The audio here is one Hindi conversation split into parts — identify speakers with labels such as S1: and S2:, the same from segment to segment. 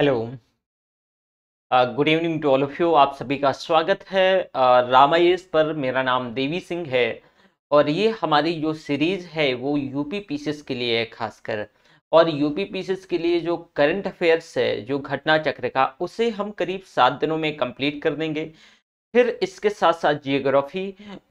S1: Hello good evening to all of you आप सभी का स्वागत है uh, रामायस पर मेरा नाम देवी सिंह है और ये हमारी जो सीरीज़ है वो यूपी पीसेस के लिए है खासकर और यूपी पीसेस के लिए जो करंट अफेयर्स है जो घटना चक्र का उसे हम करीब सात दिनों में कंप्लीट कर देंगे फिर इसके साथ साथ जियोग्राफी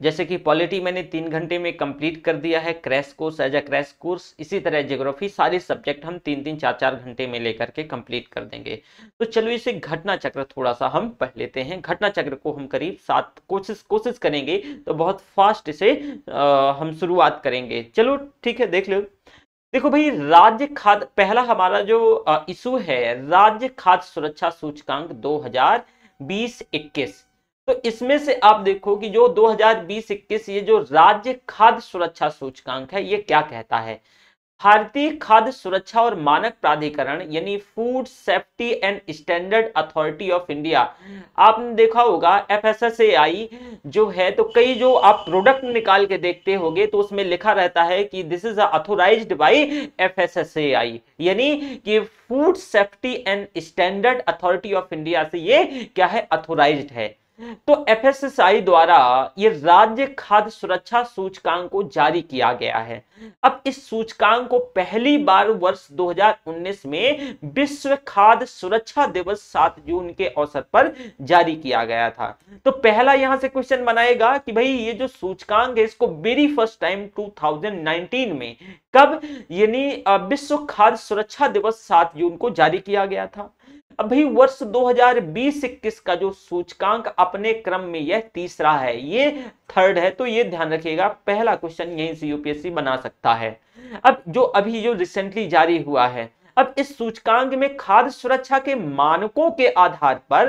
S1: जैसे कि पॉलिटी मैंने तीन घंटे में कंप्लीट कर दिया है crash course as a crash course इसी तरह जियोग्राफी सारे सब्जेक्ट हम तीन तीन चार चार घंटे में लेकर के कंप्लीट कर देंगे तो चलो इसे घटना चक्र थोड़ा सा हम पढ़ लेते हैं घटना चक्र को हम करीब सात कोशिश कोशिश करेंगे तो बहुत फास्ट इसे आ, हम शुरुआत करेंगे चलो ठीक है देख लो देखो भाई राज्य खाद्य पहला हमारा जो इशू है राज्य खाद्य सुरक्षा सूचकांक दो हजार बीस इक्कीस तो इसमें से आप देखो कि जो 2020-21 ये जो राज्य खाद्य सुरक्षा सूचकांक है ये क्या कहता है भारतीय खाद्य सुरक्षा और मानक प्राधिकरण यानी food safety and standard authority of India आपने देखा होगा एफ जो है तो कई जो आप प्रोडक्ट निकाल के देखते होंगे तो उसमें लिखा रहता है कि this is authorized A I यानी कि food safety and standard authority of India से ये क्या है अथोराइज है तो एफ द्वारा ये राज्य खाद्य सुरक्षा सूचकांक को जारी किया गया है अब इस सूचकांक को पहली बार वर्ष 2019 में विश्व खाद्य सुरक्षा दिवस 7 जून के अवसर पर जारी किया गया था तो पहला यहां से क्वेश्चन बनाएगा कि भाई ये जो सूचकांक है इसको वेरी फर्स्ट टाइम 2019 में कब यानी विश्व खाद्य सुरक्षा दिवस सात जून को जारी किया गया था अभी वर्ष 2020-21 का जो सूचकांक अपने क्रम में यह तीसरा है ये थर्ड है तो ये ध्यान रखिएगा पहला क्वेश्चन यहीं से यूपीएससी बना सकता है अब जो अभी जो रिसेंटली जारी हुआ है अब इस सूचकांक में खाद्य सुरक्षा के मानकों के आधार पर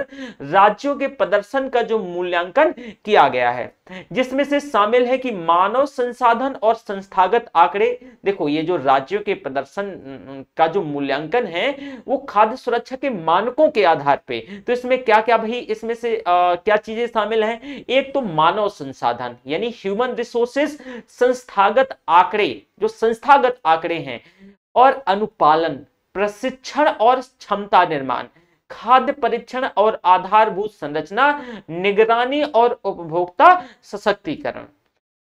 S1: राज्यों के प्रदर्शन का जो मूल्यांकन किया गया है जिसमें से शामिल है कि मानव संसाधन और संस्थागत आंकड़े देखो ये जो राज्यों के प्रदर्शन का जो मूल्यांकन है वो खाद्य सुरक्षा के मानकों के आधार पे तो इसमें क्या क्या भाई इसमें से आ, क्या चीजें शामिल हैं एक तो मानव संसाधन यानी ह्यूमन रिसोर्सेस संस्थागत आंकड़े जो संस्थागत आंकड़े हैं और अनुपालन प्रशिक्षण और क्षमता निर्माण खाद्य परीक्षण और आधारभूत संरचना निगरानी और उपभोक्ता सशक्तिकरण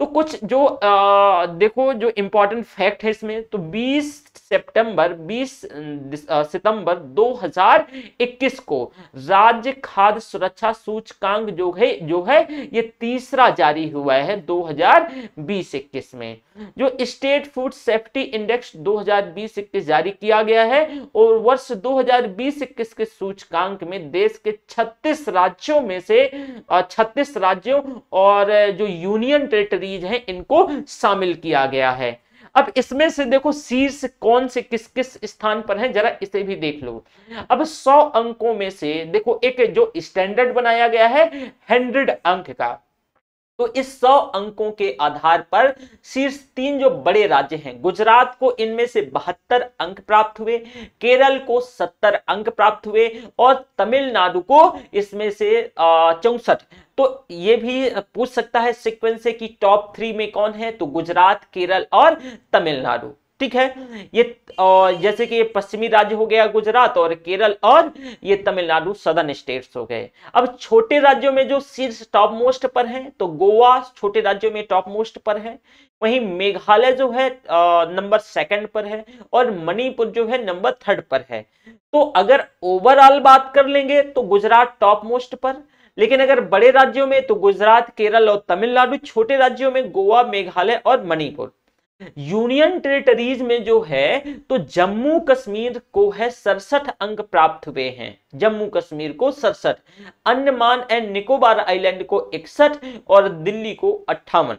S1: तो कुछ जो आ, देखो जो इम्पोर्टेंट फैक्ट है इसमें तो 20 सितंबर 20 सितंबर 2021 को राज्य खाद्य सुरक्षा सूचकांक जो है जो है ये तीसरा जारी हुआ है 2020-21 में जो स्टेट फूड सेफ्टी इंडेक्स 2020-21 जारी किया गया है और वर्ष 2020-21 के सूचकांक में देश के 36 राज्यों में से 36 राज्यों और जो यूनियन टेरिटरी कंट्रीज हैं इनको शामिल किया गया है अब इसमें से देखो शीर्ष कौन से किस किस स्थान पर है जरा इसे भी देख लो अब सौ अंकों में से देखो एक जो स्टैंडर्ड बनाया गया है हंड्रेड अंक का तो इस सौ अंकों के आधार पर शीर्ष तीन जो बड़े राज्य हैं गुजरात को इनमें से बहत्तर अंक प्राप्त हुए केरल को सत्तर अंक प्राप्त हुए और तमिलनाडु को इसमें से चौसठ तो ये भी पूछ सकता है सिक्वेंस से कि टॉप थ्री में कौन है तो गुजरात केरल और तमिलनाडु ठीक है ये और जैसे कि ये पश्चिमी राज्य हो गया गुजरात और केरल और ये तमिलनाडु सदर्न स्टेट्स हो गए अब छोटे राज्यों में जो शीर्ष टॉप मोस्ट पर हैं तो गोवा छोटे राज्यों में टॉप मोस्ट पर है वहीं मेघालय जो है नंबर सेकंड पर है और मणिपुर जो है नंबर थर्ड पर है तो अगर ओवरऑल बात कर लेंगे तो गुजरात टॉप मोस्ट पर लेकिन अगर बड़े राज्यों में तो गुजरात केरल और तमिलनाडु छोटे राज्यों में गोवा मेघालय और मणिपुर यूनियन टेरिटरीज में जो है तो जम्मू कश्मीर को है सड़सठ अंक प्राप्त हुए हैं जम्मू कश्मीर को सड़सठ अंडमान एंड निकोबार आइलैंड को इकसठ और दिल्ली को अट्ठावन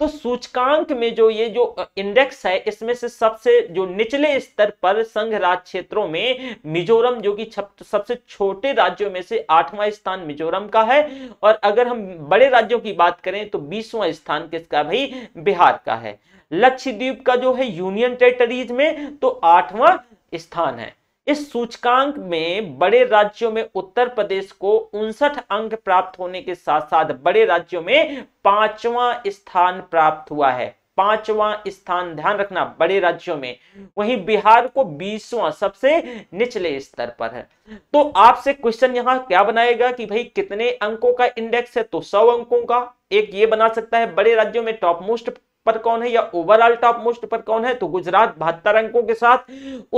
S1: तो सूचकांक में जो ये जो इंडेक्स है इसमें से सबसे जो निचले स्तर पर संघ राज क्षेत्रों में मिजोरम जो कि सबसे छोटे राज्यों में से आठवां स्थान मिजोरम का है और अगर हम बड़े राज्यों की बात करें तो बीसवां स्थान किसका भाई बिहार का है लक्षद्वीप का जो है यूनियन टेरिटरीज में तो आठवां स्थान है इस सूचकांक में बड़े राज्यों में उत्तर प्रदेश को उनसठ अंक प्राप्त होने के साथ साथ बड़े राज्यों में पांचवा स्थान प्राप्त हुआ है पांचवा स्थान ध्यान रखना बड़े राज्यों में वहीं बिहार को बीसवां सबसे निचले स्तर पर है तो आपसे क्वेश्चन यहां क्या बनाएगा कि भाई कितने अंकों का इंडेक्स है तो सौ अंकों का एक ये बना सकता है बड़े राज्यों में टॉप मोस्ट पर कौन है या ओवरऑल टॉप मोस्ट पर कौन है तो गुजरात बहत्तर अंकों के साथ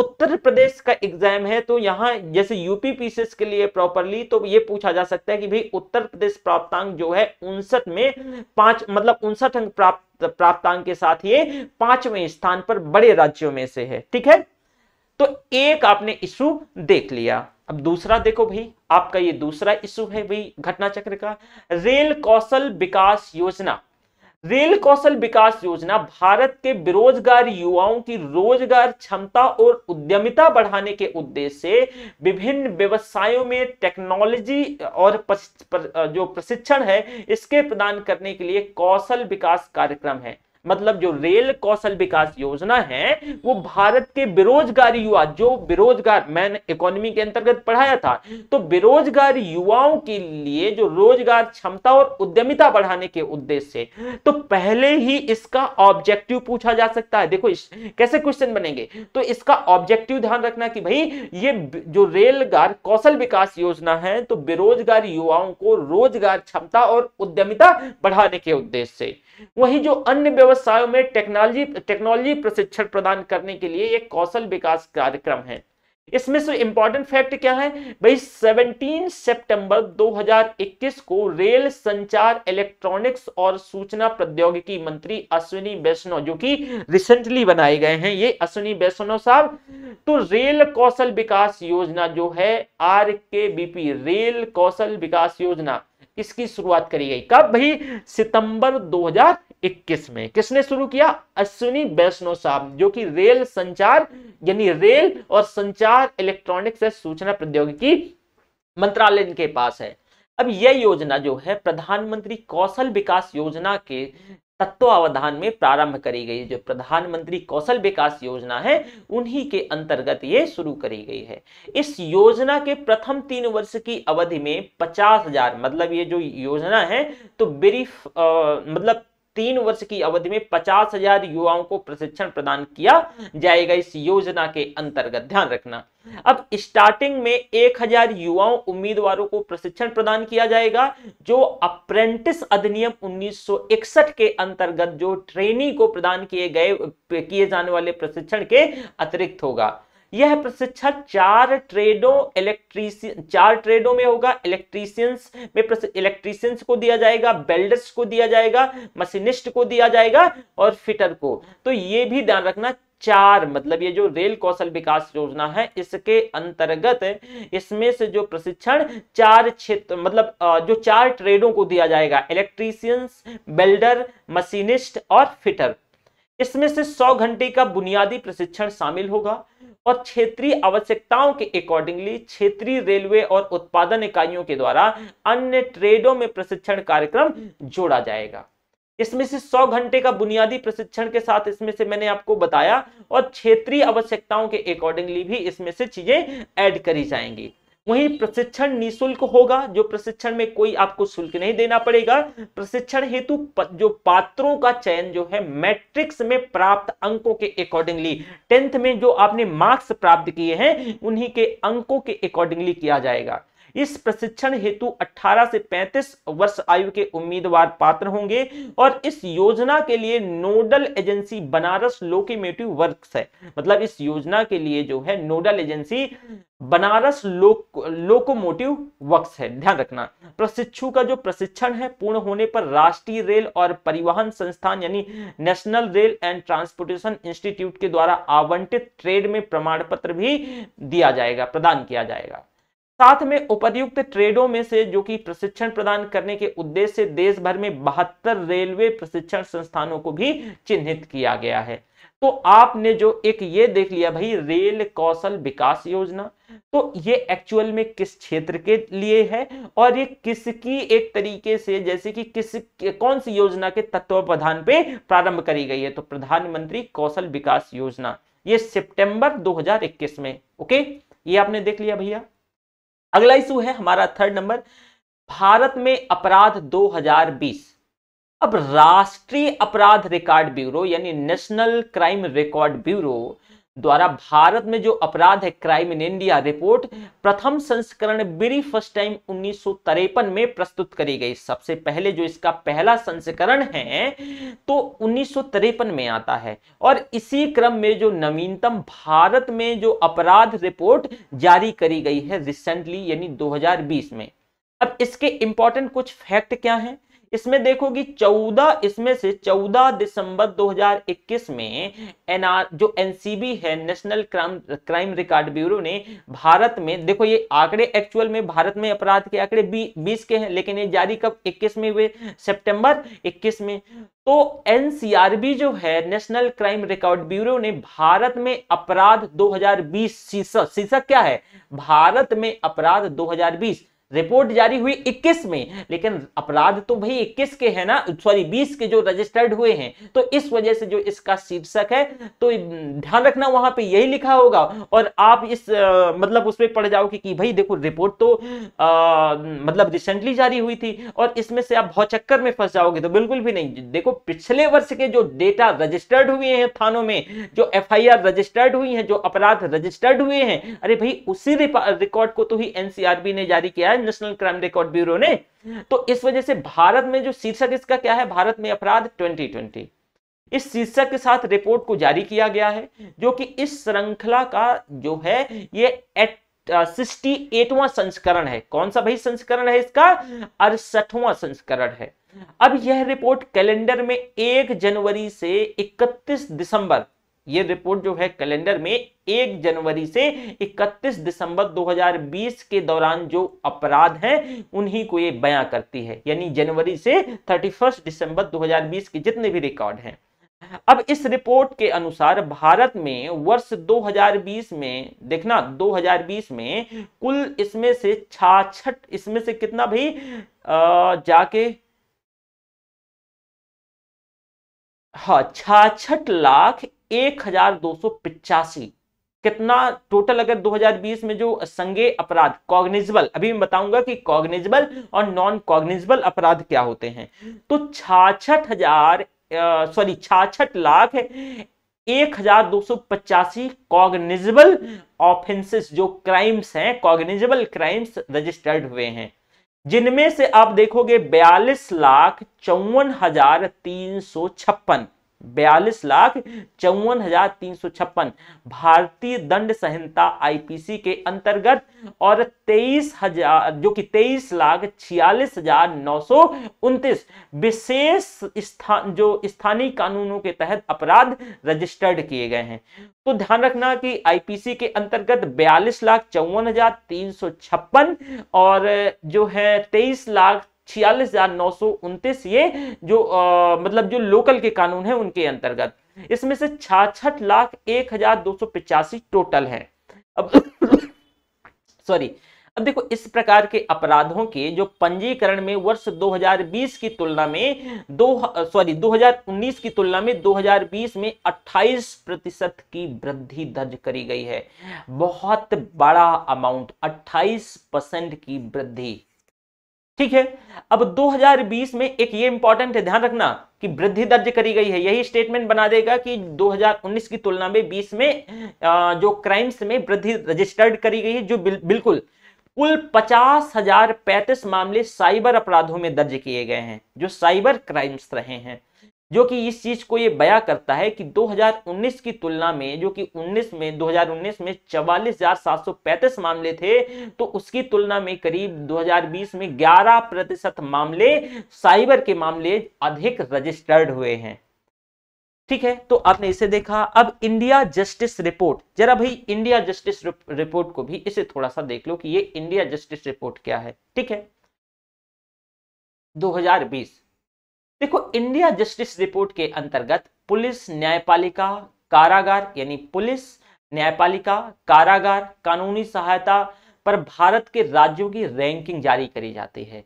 S1: उत्तर प्रदेश का एग्जाम है तो यहाँ जैसे यूपी पीसीएस के लिए प्रॉपरली तो ये पूछा जा सकता है कि भाई उत्तर प्रदेश प्राप्तांक जो है उनसठ में पांच मतलब उनसठ अंक प्राप्त प्राप्तांक के साथ ये पांचवें स्थान पर बड़े राज्यों में से है ठीक है तो एक आपने इशू देख लिया अब दूसरा देखो भाई आपका ये दूसरा इशू है भाई घटना चक्र का रेल कौशल विकास योजना रेल कौशल विकास योजना भारत के बेरोजगार युवाओं की रोजगार क्षमता और उद्यमिता बढ़ाने के उद्देश्य से विभिन्न व्यवसायों में टेक्नोलॉजी और पर, जो प्रशिक्षण है इसके प्रदान करने के लिए कौशल विकास कार्यक्रम है मतलब जो रेल कौशल विकास योजना है वो भारत के बेरोजगार युवा जो बेरोजगार मैंने इकोनॉमी के अंतर्गत पढ़ाया था तो बेरोजगार युवाओं के लिए जो रोजगार क्षमता और उद्यमिता बढ़ाने के उद्देश्य से तो पहले ही इसका ऑब्जेक्टिव पूछा जा सकता है देखो कैसे क्वेश्चन बनेंगे तो इसका ऑब्जेक्टिव ध्यान रखना कि भाई ये जो रेलगार कौशल विकास योजना है तो बेरोजगार युवाओं को रोजगार क्षमता और उद्यमिता बढ़ाने के उद्देश्य से वहीं जो अन्य व्यवसायों में टेक्नोलॉजी टेक्नोलॉजी प्रशिक्षण प्रदान करने के लिए एक कौशल विकास कार्यक्रम है इसमें से इंपॉर्टेंट फैक्ट क्या है भाई 17 सितंबर 2021 को रेल संचार इलेक्ट्रॉनिक्स और सूचना प्रौद्योगिकी मंत्री अश्विनी वैष्णव जो कि रिसेंटली बनाए गए हैं ये अश्विनी वैष्णव साहब तो रेल कौशल विकास योजना जो है आर के बीपी रेल कौशल विकास योजना इसकी शुरुआत करी गई कब भाई सितंबर 2021 में किसने शुरू किया अश्विनी वैष्णव साहब जो कि रेल संचार यानी रेल और संचार इलेक्ट्रॉनिक्स से सूचना प्रौद्योगिकी मंत्रालय के पास है अब यह योजना जो है प्रधानमंत्री कौशल विकास योजना के तत्वावधान में प्रारंभ करी गई जो प्रधानमंत्री कौशल विकास योजना है उन्हीं के अंतर्गत ये शुरू करी गई है इस योजना के प्रथम तीन वर्ष की अवधि में पचास हजार मतलब ये जो योजना है तो बेरी मतलब तीन वर्ष की अवधि में पचास हजार युवाओं को प्रशिक्षण प्रदान किया जाएगा इस योजना के अंतर्गत ध्यान रखना अब स्टार्टिंग में एक हजार युवाओं उम्मीदवारों को प्रशिक्षण प्रदान किया जाएगा जो अप्रेंटिस अधिनियम 1961 के अंतर्गत जो ट्रेनी को प्रदान किए गए किए जाने वाले प्रशिक्षण के अतिरिक्त होगा यह प्रशिक्षण चार ट्रेडों इलेक्ट्रीशियन चार ट्रेडों में होगा इलेक्ट्रीशियंस में इलेक्ट्रीशियंस को दिया जाएगा बेल्डर्स को दिया जाएगा मशीनिस्ट को दिया जाएगा और फिटर को तो ये भी ध्यान रखना चार मतलब ये जो रेल कौशल विकास योजना है इसके अंतर्गत इसमें से जो प्रशिक्षण चार क्षेत्र मतलब जो चार ट्रेडों को दिया जाएगा इलेक्ट्रीशियंस बेल्डर मशीनिस्ट और फिटर इसमें से 100 घंटे का बुनियादी प्रशिक्षण शामिल होगा और क्षेत्रीय आवश्यकताओं के अकॉर्डिंगली क्षेत्रीय रेलवे और उत्पादन इकाइयों के द्वारा अन्य ट्रेडों में प्रशिक्षण कार्यक्रम जोड़ा जाएगा इसमें से 100 घंटे का बुनियादी प्रशिक्षण के साथ इसमें से मैंने आपको बताया और क्षेत्रीय आवश्यकताओं के अकॉर्डिंगली भी इसमें से चीजें ऐड करी जाएंगी वहीं प्रशिक्षण निःशुल्क होगा जो प्रशिक्षण में कोई आपको शुल्क नहीं देना पड़ेगा प्रशिक्षण हेतु जो पात्रों का चयन जो है मैट्रिक्स में प्राप्त अंकों के अकॉर्डिंगली टेंथ में जो आपने मार्क्स प्राप्त किए हैं उन्हीं के अंकों के अकॉर्डिंगली किया जाएगा इस प्रशिक्षण हेतु 18 से 35 वर्ष आयु के उम्मीदवार पात्र होंगे और इस योजना के लिए nodal agency Banaras locomotive works है मतलब इस योजना के लिए जो है नोडल एजेंसी बनारस लोक लोकोमोटिव वक्स है ध्यान रखना प्रशिक्षु का जो प्रशिक्षण है पूर्ण होने पर राष्ट्रीय रेल और परिवहन संस्थान यानी national rail and transportation institute के द्वारा आवंटित ट्रेड में प्रमाण पत्र भी दिया जाएगा प्रदान किया जाएगा साथ में उपयुक्त ट्रेडों में से जो कि प्रशिक्षण प्रदान करने के उद्देश्य से देश भर में बहत्तर रेलवे प्रशिक्षण संस्थानों को भी चिन्हित किया गया है तो आपने जो एक ये देख लिया भाई रेल कौशल विकास योजना तो ये एक्चुअल में किस क्षेत्र के लिए है और ये किसकी एक तरीके से जैसे कि किस कौन सी योजना के तत्वावधान पे प्रारंभ करी गई है तो प्रधानमंत्री कौशल विकास योजना ये सितंबर 2021 में ओके ये आपने देख लिया भैया अगला इशू है हमारा थर्ड नंबर भारत में अपराध 2020 अब राष्ट्रीय अपराध रिकॉर्ड ब्यूरो यानी नेशनल क्राइम रिकॉर्ड ब्यूरो द्वारा भारत में जो अपराध है क्राइम इन इंडिया रिपोर्ट प्रथम संस्करण बिरी फर्स्ट टाइम उन्नीस में प्रस्तुत करी गई सबसे पहले जो इसका पहला संस्करण है तो उन्नीस में आता है और इसी क्रम में जो नवीनतम भारत में जो अपराध रिपोर्ट जारी करी गई है रिसेंटली यानी 2020 में अब इसके इंपॉर्टेंट कुछ फैक्ट क्या है इसमें देखो कि 14 इसमें से 14 दिसंबर 2021 में एनआर जो एनसीबी है national crime crime record bureau ने भारत में देखो ये आंकड़े एक्चुअल में भारत में अपराध के आंकड़े बीस के हैं लेकिन ये जारी कब 21 में हुए सितंबर 21 में तो एनसीआरबी जो है नेशनल क्राइम रिकॉर्ड ब्यूरो ने भारत में अपराध 2020 हजार शीर्षक क्या है भारत में अपराध 2020 रिपोर्ट जारी हुई 21 में लेकिन अपराध तो भाई 21 के है ना सॉरी 20 के जो रजिस्टर्ड हुए हैं तो इस वजह से जो इसका शीर्षक है तो ध्यान रखना वहां पे यही लिखा होगा और आप इस आ, मतलब उसमें पढ़ जाओगे कि भाई देखो रिपोर्ट तो आ, मतलब रिसेंटली जारी हुई थी और इसमें से आप बहुत चक्कर में फंस जाओगे तो बिल्कुल भी नहीं देखो पिछले वर्ष के जो डेटा रजिस्टर्ड हुए हैं थानों में जो एफ रजिस्टर्ड हुई है जो अपराध रजिस्टर्ड हुए हैं अरे भाई उसी रिकॉर्ड को तो ही एनसीआरबी ने जारी किया है नेशनल क्राइम रिकॉर्ड ब्यूरो ने तो इस वजह से भारत में जो शीर्षक इसका क्या है भारत में अपराध 2020 इस शीर्षक के साथ रिपोर्ट को जारी किया गया है जो कि इस श्रृंखला का जो है ये एट सिक्सटी एटवा संस्करण है कौन सा भाई संस्करण है इसका अड़सठवा संस्करण है अब यह रिपोर्ट कैलेंडर में 1 जनवरी से 31 दिसंबर ये रिपोर्ट जो है कैलेंडर में 1 जनवरी से 31 दिसंबर 2020 के दौरान जो अपराध हैं उन्हीं को ये बयां करती है यानी जनवरी से 31 दिसंबर 2020 के जितने भी रिकॉर्ड हैं अब इस रिपोर्ट के अनुसार भारत में वर्ष 2020 में देखना 2020 में कुल इसमें से छाछठ इसमें से कितना भी जाके हाँ छाछठ लाख एक हजार दो सौ पिचासी कितना टोटल अगर 2020 में जो संगे अपराध कॉग्निजबल अभी मैं बताऊंगा कि कॉग्निजबल और नॉन कॉग्निजबल अपराध क्या होते हैं तो छाछठ हजार सॉरी छाछठ लाख एक हजार दो सौ पचासी कॉग्निजबल ऑफेंसेस जो क्राइम्स हैं कॉग्निजबल क्राइम्स रजिस्टर्ड हुए हैं जिनमें से आप देखोगे बयालीस लाख चौवन हजार तीन सौ छप्पन बयालीस लाख चौवन हजार तीन सौ छप्पन भारतीय दंड संहिता आईपीसी के अंतर्गत और तेईस हजार जो कि तेईस लाख छियालीस हजार नौ सौ उनतीस विशेष स्थान जो स्थानीय कानूनों के तहत अपराध रजिस्टर्ड किए गए हैं तो ध्यान रखना कि आईपीसी के अंतर्गत बयालीस लाख चौवन हजार तीन सौ छप्पन और जो है तेईस लाख छियालीस हजार नौ सौ उनतीस ये जो आ, मतलब जो लोकल के कानून है उनके अंतर्गत इसमें से छाछठ लाख एक हजार दो सौ पिचासी टोटल है अब सॉरी अब देखो इस प्रकार के अपराधों के जो पंजीकरण में वर्ष 2020 की तुलना में दो सॉरी 2019 की तुलना में 2020 में 28 प्रतिशत की वृद्धि दर्ज करी गई है बहुत बड़ा अमाउंट 28 परसेंट की वृद्धि ठीक है अब 2020 में एक ये इंपॉर्टेंट है ध्यान रखना कि वृद्धि दर्ज करी गई है यही स्टेटमेंट बना देगा कि 2019 की तुलना में 20 में जो क्राइम्स में वृद्धि रजिस्टर्ड करी गई है जो बिल, बिल्कुल कुल पचास हजार पैंतीस मामले साइबर अपराधों में दर्ज किए गए हैं जो साइबर क्राइम्स रहे हैं जो कि इस चीज को ये बया करता है कि 2019 की तुलना में जो कि 19 में 2019 में चवालीस मामले थे तो उसकी तुलना में करीब 2020 में 11 प्रतिशत मामले साइबर के मामले अधिक रजिस्टर्ड हुए हैं ठीक है तो आपने इसे देखा अब इंडिया जस्टिस रिपोर्ट जरा भाई इंडिया जस्टिस रिपोर्ट को भी इसे थोड़ा सा देख लो कि ये इंडिया जस्टिस रिपोर्ट क्या है ठीक है देखो इंडिया जस्टिस रिपोर्ट के अंतर्गत पुलिस न्यायपालिका कारागार यानी पुलिस न्यायपालिका कारागार कानूनी सहायता पर भारत के राज्यों की रैंकिंग जारी करी जाती है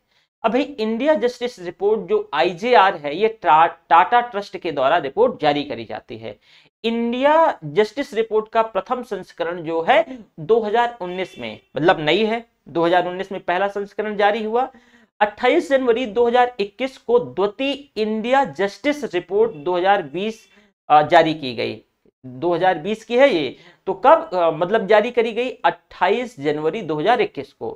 S1: अभी इंडिया जस्टिस रिपोर्ट जो आईजेआर है ये टाटा ट्रस्ट के द्वारा रिपोर्ट जारी करी जाती है इंडिया जस्टिस रिपोर्ट का प्रथम संस्करण जो है 2019 में मतलब नई है 2019 में पहला संस्करण जारी हुआ 28 जनवरी 2021 को द्वती इंडिया जस्टिस रिपोर्ट 2020 जारी की गई 2020 की है ये तो कब मतलब जारी करी गई 28 जनवरी 2021 को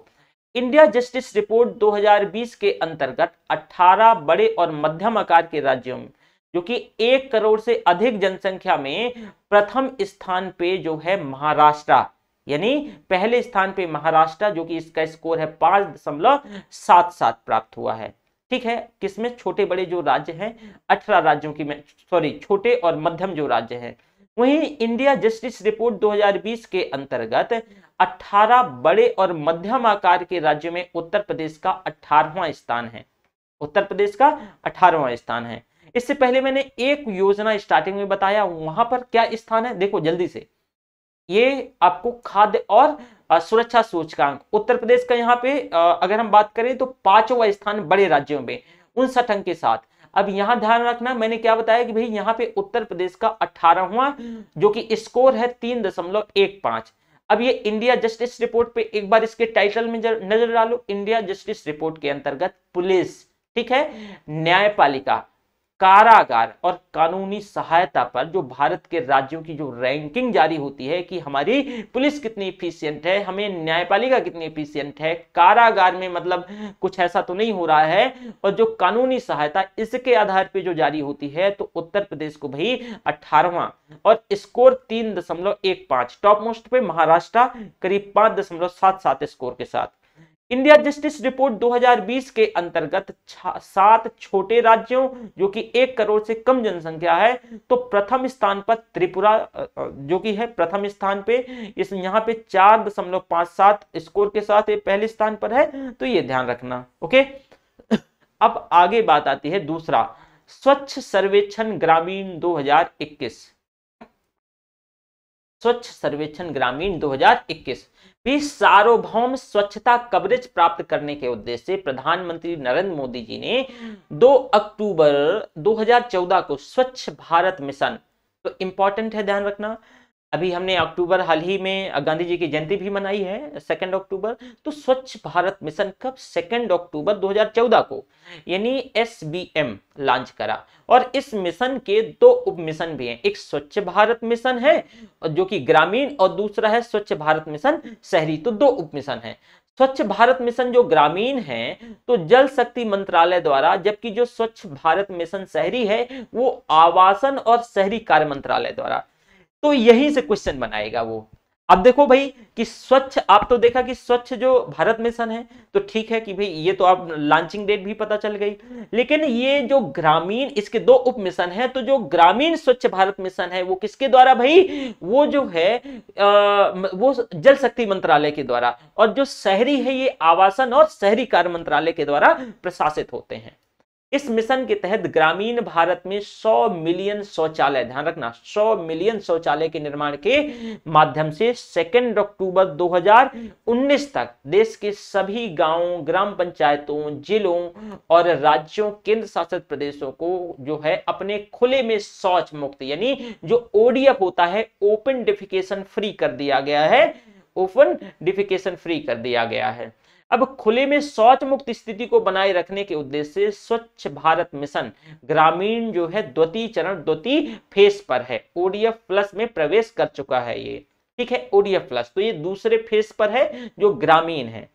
S1: इंडिया जस्टिस रिपोर्ट 2020 के अंतर्गत 18 बड़े और मध्यम आकार के राज्यों में जो कि एक करोड़ से अधिक जनसंख्या में प्रथम स्थान पे जो है महाराष्ट्र यानी पहले स्थान पे महाराष्ट्र जो कि इसका स्कोर है पांच दशमलव सात सात प्राप्त हुआ है ठीक है किसमें छोटे बड़े जो राज्य हैं अठारह राज्यों की सॉरी छोटे और मध्यम जो राज्य हैं वहीं इंडिया जस्टिस रिपोर्ट 2020 के अंतर्गत 18 बड़े और मध्यम आकार के राज्यों में उत्तर प्रदेश का 18वां स्थान है उत्तर प्रदेश का 18वां स्थान है इससे पहले मैंने एक योजना स्टार्टिंग में बताया वहां पर क्या स्थान है देखो जल्दी से ये आपको खाद्य और सुरक्षा सूचकांक उत्तर प्रदेश का यहाँ पे अगर हम बात करें तो पांचवा स्थान बड़े राज्यों में उनसठ अंक के साथ अब यहाँ ध्यान रखना मैंने क्या बताया कि भाई यहाँ पे उत्तर प्रदेश का अठारहवा जो कि स्कोर है तीन दशमलव एक पांच अब ये इंडिया जस्टिस रिपोर्ट पे एक बार इसके टाइटल में नजर डालो इंडिया जस्टिस रिपोर्ट के अंतर्गत पुलिस ठीक है न्यायपालिका कारागार और कानूनी सहायता पर जो भारत के राज्यों की जो रैंकिंग जारी होती है कि हमारी पुलिस कितनी इफिशियंट है हमें न्यायपालिका कितनी इफिशियंट है कारागार में मतलब कुछ ऐसा तो नहीं हो रहा है और जो कानूनी सहायता इसके आधार पर जो जारी होती है तो उत्तर प्रदेश को भाई अठारवा और स्कोर तीन दशमलव एक पांच टॉप मोस्ट पे महाराष्ट्र करीब पांच दशमलव सात सात स्कोर के साथ इंडिया जस्टिस रिपोर्ट 2020 के अंतर्गत सात छोटे राज्यों जो कि एक करोड़ से कम जनसंख्या है तो प्रथम स्थान पर त्रिपुरा जो कि है प्रथम स्थान पे इस यहाँ पे चार दशमलव पांच सात स्कोर के साथ ये पहले स्थान पर है तो ये ध्यान रखना ओके अब आगे बात आती है दूसरा स्वच्छ सर्वेक्षण ग्रामीण दो स्वच्छ सर्वेक्षण ग्रामीण दो भी सार्वभौम स्वच्छता कवरेज प्राप्त करने के उद्देश्य से प्रधानमंत्री नरेंद्र मोदी जी ने 2 अक्टूबर 2014 को स्वच्छ भारत मिशन तो इंपॉर्टेंट है ध्यान रखना अभी हमने अक्टूबर हाल ही में गांधी जी की जयंती भी मनाई है सेकेंड अक्टूबर तो स्वच्छ भारत मिशन कब सेकेंड अक्टूबर 2014 को यानी एस लॉन्च करा और इस मिशन के दो उप मिशन भी हैं एक स्वच्छ भारत मिशन है जो कि ग्रामीण और दूसरा है स्वच्छ भारत मिशन शहरी तो दो उप मिशन है स्वच्छ भारत मिशन जो ग्रामीण है तो जल शक्ति मंत्रालय द्वारा जबकि जो स्वच्छ भारत मिशन शहरी है वो आवासन और शहरी कार्य मंत्रालय द्वारा तो यहीं से क्वेश्चन बनाएगा वो अब देखो भाई कि स्वच्छ आप तो देखा कि स्वच्छ जो भारत मिशन है तो ठीक है कि भाई ये तो आप लॉन्चिंग डेट भी पता चल गई लेकिन ये जो ग्रामीण इसके दो उप मिशन है तो जो ग्रामीण स्वच्छ भारत मिशन है वो किसके द्वारा भाई वो जो है आ, वो जल शक्ति मंत्रालय के द्वारा और जो शहरी है ये आवासन और शहरी कार्य मंत्रालय के द्वारा प्रशासित होते हैं इस मिशन के तहत ग्रामीण भारत में 100 मिलियन शौचालय ध्यान रखना 100 मिलियन शौचालय के निर्माण के माध्यम से सेकेंड अक्टूबर 2019 तक देश के सभी गांवों ग्राम पंचायतों जिलों और राज्यों केंद्र शासित प्रदेशों को जो है अपने खुले में शौच मुक्त यानी जो ओडीएफ होता है ओपन डिफिकेशन फ्री कर दिया गया है ओपन डिफिकेशन फ्री कर दिया गया है अब खुले में शौच मुक्त स्थिति को बनाए रखने के उद्देश्य से स्वच्छ भारत मिशन ग्रामीण जो है द्वितीय चरण द्वितीय फेज पर है ओडीएफ प्लस में प्रवेश कर चुका है ये ठीक है ओडीएफ प्लस तो ये दूसरे फेज पर है जो ग्रामीण है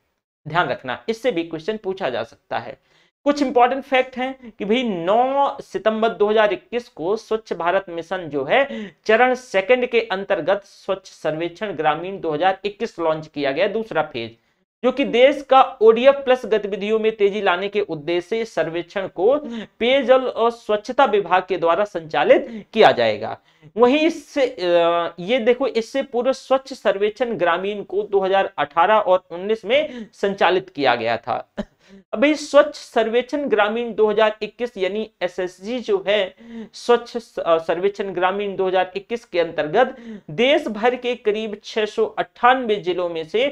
S1: ध्यान रखना इससे भी क्वेश्चन पूछा जा सकता है कुछ इंपॉर्टेंट फैक्ट हैं कि भाई 9 सितंबर 2021 को स्वच्छ भारत मिशन जो है चरण सेकंड के अंतर्गत स्वच्छ सर्वेक्षण ग्रामीण 2021 लॉन्च किया गया दूसरा फेज जो कि देश का ओडीएफ प्लस गतिविधियों में तेजी लाने के उद्देश्य सर्वेक्षण को पेयजल और स्वच्छता विभाग के द्वारा संचालित किया जाएगा वहीं इससे ये देखो इससे पूर्व स्वच्छ सर्वेक्षण ग्रामीण को 2018 और 19 में संचालित किया गया था अभी स्वच्छ सर्वेक्षण ग्रामीण 2021 यानी एसएसजी जो है स्वच्छ सर्वेक्षण ग्रामीण 2021 के अंतर्गत देश भर के करीब छह जिलों में से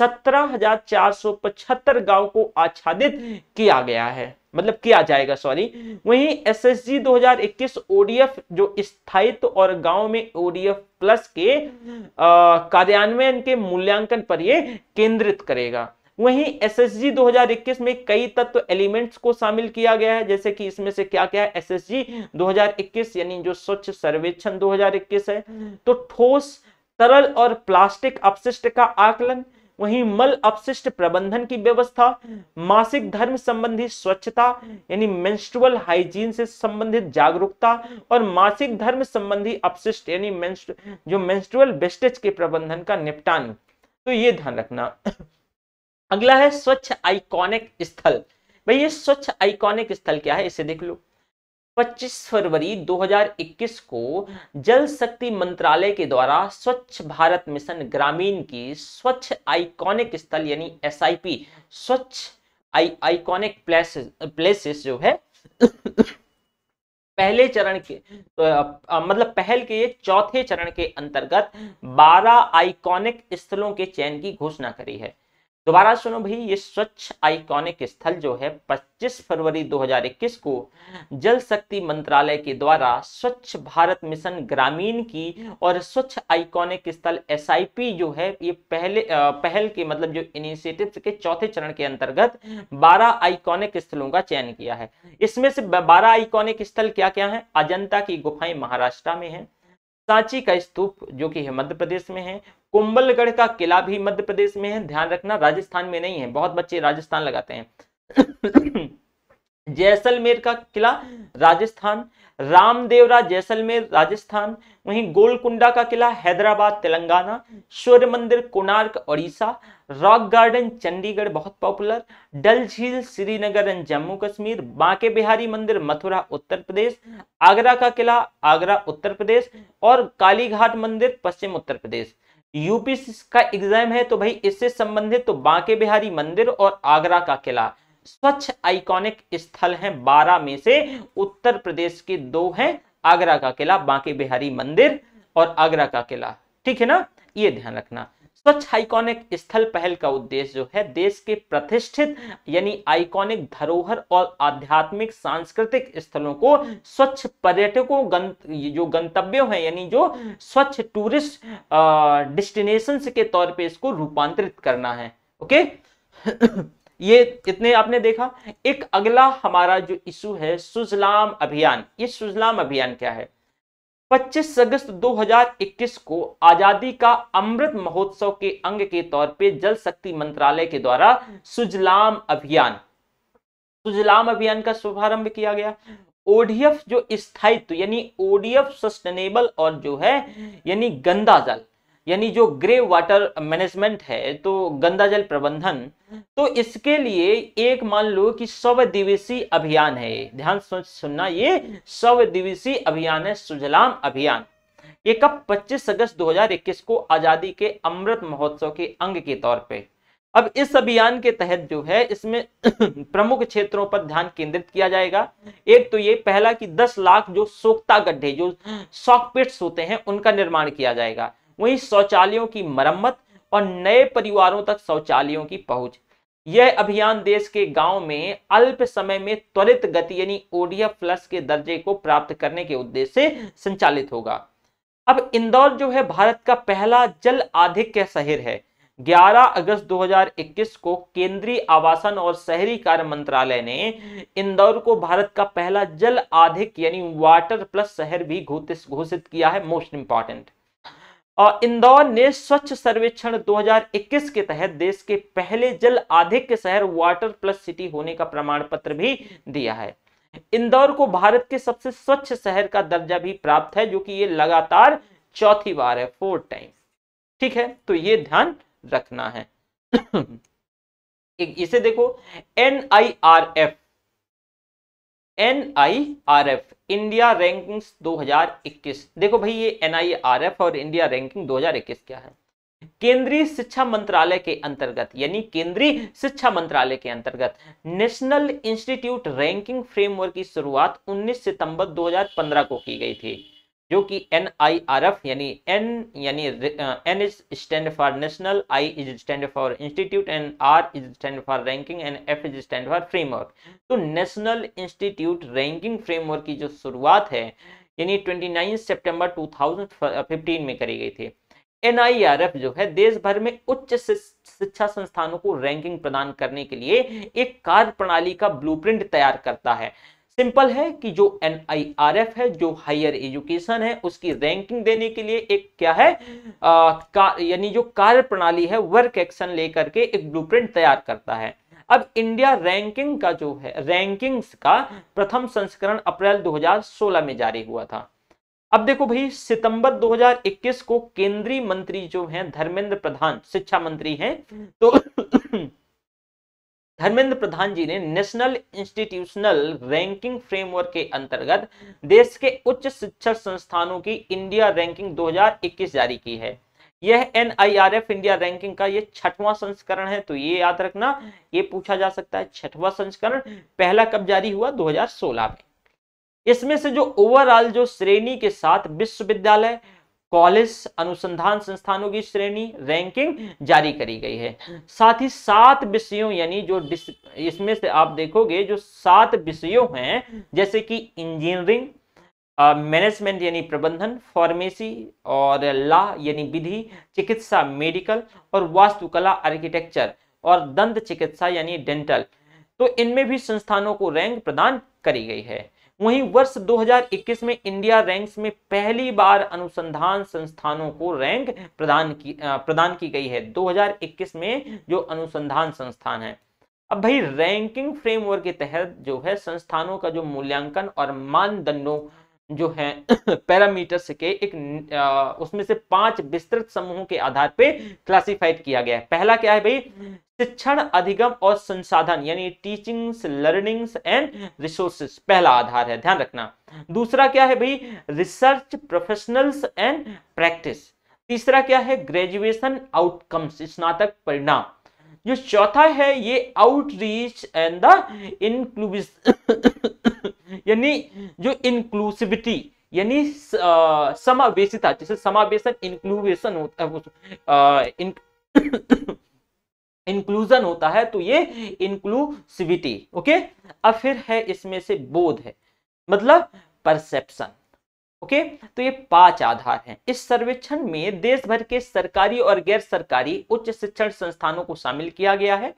S1: 17,475 गांव को आच्छादित किया गया है मतलब किया जाएगा सॉरी वहीं एसएसजी 2021 ओडीएफ जो स्थायित्व और गांव में ओडीएफ प्लस के कार्यान्वयन के मूल्यांकन पर यह केंद्रित करेगा वहीं एसएसजी 2021 में कई तत्व एलिमेंट्स को शामिल किया गया है जैसे कि इसमें से क्या क्या है एसएसजी 2021 यानी जो स्वच्छ सर्वेक्षण 2021 है तो ठोस तरल और प्लास्टिक अपशिष्ट का आकलन वहीं मल अपशिष्ट प्रबंधन की व्यवस्था मासिक धर्म संबंधी स्वच्छता यानी मेंस्ट्रुअल हाइजीन से संबंधित जागरूकता और मासिक धर्म संबंधी अपशिष्ट यानी जो मेंस्ट्रुअल वेस्टेज के प्रबंधन का निपटान तो ये ध्यान रखना अगला है स्वच्छ आइकॉनिक स्थल भाई ये स्वच्छ आइकॉनिक स्थल क्या है इसे देख लो 25 फरवरी 2021 को जल शक्ति मंत्रालय के द्वारा स्वच्छ भारत मिशन ग्रामीण की स्वच्छ आइकॉनिक स्थल यानी एसआईपी स्वच्छ आइकॉनिक प्लेसेस प्लेसेस जो है पहले चरण के तो आ, मतलब पहल के चौथे चरण के अंतर्गत 12 आइकॉनिक स्थलों के चयन की घोषणा करी है दोबारा सुनो भाई ये स्वच्छ आइकॉनिक स्थल जो है 25 फरवरी 2021 को जल शक्ति मंत्रालय के द्वारा स्वच्छ भारत मिशन ग्रामीण की और स्वच्छ आइकॉनिक स्थल एस जो है ये पहले पहल के मतलब जो इनिशिएटिव के चौथे चरण के अंतर्गत 12 आइकॉनिक स्थलों का चयन किया है इसमें से 12 आइकॉनिक स्थल क्या क्या है अजंता की गुफाएं महाराष्ट्र में है सांची का स्तूप जो कि है मध्य प्रदेश में है कुंभलगढ़ का किला भी मध्य प्रदेश में है ध्यान रखना राजस्थान में नहीं है बहुत बच्चे राजस्थान लगाते हैं जैसलमेर का किला राजस्थान रामदेवरा जैसलमेर राजस्थान वहीं गोलकुंडा का किला हैदराबाद तेलंगाना सूर्य मंदिर कोणार्क ओडिशा रॉक गार्डन चंडीगढ़ बहुत पॉपुलर डल झील श्रीनगर एंड जम्मू कश्मीर बांके बिहारी मंदिर मथुरा उत्तर प्रदेश आगरा का किला आगरा उत्तर प्रदेश और कालीघाट मंदिर पश्चिम उत्तर प्रदेश यूपी का एग्जाम है तो भाई इससे संबंधित तो बांके बिहारी मंदिर और आगरा का किला स्वच्छ आइकॉनिक स्थल हैं बारह में से उत्तर प्रदेश के दो हैं आगरा का किला बांके बिहारी मंदिर और आगरा का किला ठीक है ना ये ध्यान रखना स्वच्छ आइकॉनिक स्थल पहल का उद्देश्य जो है देश के प्रतिष्ठित यानी आइकॉनिक धरोहर और आध्यात्मिक सांस्कृतिक स्थलों को स्वच्छ पर्यटकों गं, जो गंतव्य हैं यानी जो स्वच्छ टूरिस्ट डिस्टिनेशन के तौर पे इसको रूपांतरित करना है ओके ये इतने आपने देखा एक अगला हमारा जो इशू है सुजलाम अभियान ये सुजलाम अभियान क्या है 25 अगस्त 2021 को आजादी का अमृत महोत्सव के अंग के तौर पे जल शक्ति मंत्रालय के द्वारा सुजलाम अभियान सुजलाम अभियान का शुभारंभ किया गया ओडीएफ जो स्थायित्व यानी ओडीएफ सस्टेनेबल और जो है यानी गंदा जल यानी जो ग्रे वाटर मैनेजमेंट है तो गंदा जल प्रबंधन तो इसके लिए एक मान लो कि सव दिवसीय अभियान है ध्यान सुनना ये सव दिवसीय अभियान है सुजलाम अभियान ये कब 25 अगस्त 2021 को आजादी के अमृत महोत्सव के अंग के तौर पे अब इस अभियान के तहत जो है इसमें प्रमुख क्षेत्रों पर ध्यान केंद्रित किया जाएगा एक तो ये पहला कि 10 लाख जो सोखता गड्ढे जो सॉकपिट्स होते हैं उनका निर्माण किया जाएगा वहीं शौचालयों की मरम्मत और नए परिवारों तक शौचालयों की पहुंच यह अभियान देश के गांव में अल्प समय में त्वरित गति यानी ओडीएफ प्लस के दर्जे को प्राप्त करने के उद्देश्य से संचालित होगा अब इंदौर जो है भारत का पहला जल आधिक शहर है 11 अगस्त 2021 को केंद्रीय आवासन और शहरी कार्य मंत्रालय ने इंदौर को भारत का पहला जल आधिक यानी वाटर प्लस शहर भी घोषित किया है मोस्ट इंपॉर्टेंट और इंदौर ने स्वच्छ सर्वेक्षण 2021 के तहत देश के पहले जल आधिक शहर वाटर प्लस सिटी होने का प्रमाण पत्र भी दिया है इंदौर को भारत के सबसे स्वच्छ शहर का दर्जा भी प्राप्त है जो कि ये लगातार चौथी बार है फोर्थ टाइम ठीक है तो ये ध्यान रखना है इसे देखो N I R F N I R F India rankings 2021 देखो भाई ये एन आई आर एफ और इंडिया रैंकिंग 2021 क्या है केंद्रीय शिक्षा मंत्रालय के अंतर्गत यानी केंद्रीय शिक्षा मंत्रालय के अंतर्गत नेशनल इंस्टीट्यूट रैंकिंग फ्रेमवर्क की शुरुआत 19 सितंबर 2015 को की गई थी जो कि एन आई आर एफ यानी एन यानी N is stand for national I is stand for institute and R is stand for ranking and F is stand for framework तो नेशनल इंस्टीट्यूट रैंकिंग फ्रेमवर्क की जो शुरुआत है यानी 29 सितंबर 2015 में करी गई थी एन आई आर एफ जो है देश भर में उच्च शिक्षा संस्थानों को रैंकिंग प्रदान करने के लिए एक कार्य प्रणाली का ब्लूप्रिंट तैयार करता है सिंपल है कि जो एन है जो हायर एजुकेशन है उसकी रैंकिंग देने के लिए एक क्या है यानी जो कार्य प्रणाली है वर्क एक्शन लेकर के एक ब्लूप्रिंट तैयार करता है अब इंडिया रैंकिंग का जो है रैंकिंग्स का प्रथम संस्करण अप्रैल 2016 में जारी हुआ था अब देखो भाई सितंबर 2021 को केंद्रीय मंत्री जो हैं धर्मेंद्र प्रधान शिक्षा मंत्री हैं तो धर्मेंद्र प्रधान जी ने नेशनल इंस्टीट्यूशनल रैंकिंग फ्रेमवर्क के अंतर्गत देश के उच्च शिक्षण संस्थानों की इंडिया रैंकिंग 2021 जारी की है यह एन इंडिया रैंकिंग का यह छठवां संस्करण है तो ये याद रखना ये पूछा जा सकता है छठवां संस्करण पहला कब जारी हुआ 2016 में इसमें से जो ओवरऑल जो श्रेणी के साथ विश्वविद्यालय कॉलेज अनुसंधान संस्थानों की श्रेणी रैंकिंग जारी करी गई है साथ ही सात विषयों यानी जो इसमें से आप देखोगे जो सात विषयों हैं जैसे कि इंजीनियरिंग मैनेजमेंट यानी प्रबंधन फार्मेसी और लॉ यानी विधि चिकित्सा मेडिकल और वास्तुकला आर्किटेक्चर और दंत चिकित्सा यानी डेंटल तो इनमें भी संस्थानों को रैंक प्रदान करी गई है वहीं वर्ष 2021 में इंडिया रैंक्स में पहली बार अनुसंधान संस्थानों को रैंक प्रदान की प्रदान की गई है 2021 में जो अनुसंधान संस्थान है अब भाई रैंकिंग फ्रेमवर्क के तहत जो है संस्थानों का जो मूल्यांकन और मानदंडों जो है पैरामीटर्स के एक उसमें से पांच विस्तृत समूहों के आधार पे क्लासिफाइड किया गया है पहला क्या है भाई शिक्षण अधिगम और संसाधन यानी टीचिंग्स लर्निंग्स एंड रिसोर्सेस पहला आधार है ध्यान रखना दूसरा क्या है भाई रिसर्च प्रोफेशनल्स एंड प्रैक्टिस तीसरा क्या है ग्रेजुएशन आउटकम्स स्नातक परिणाम जो चौथा है ये आउटरीच एंड द इंक्लूविस यानी जो इंक्लूसिविटी यानी समावेशिता जैसे समावेशन इंक्लूवेशन होता है इंक्लूजन होता है तो ये इंक्लूसिविटी ओके अब फिर है इसमें से बोध है मतलब परसेप्शन ओके तो ये पांच आधार हैं इस सर्वेक्षण में देश भर के सरकारी और गैर सरकारी उच्च शिक्षण संस्थानों को शामिल किया गया है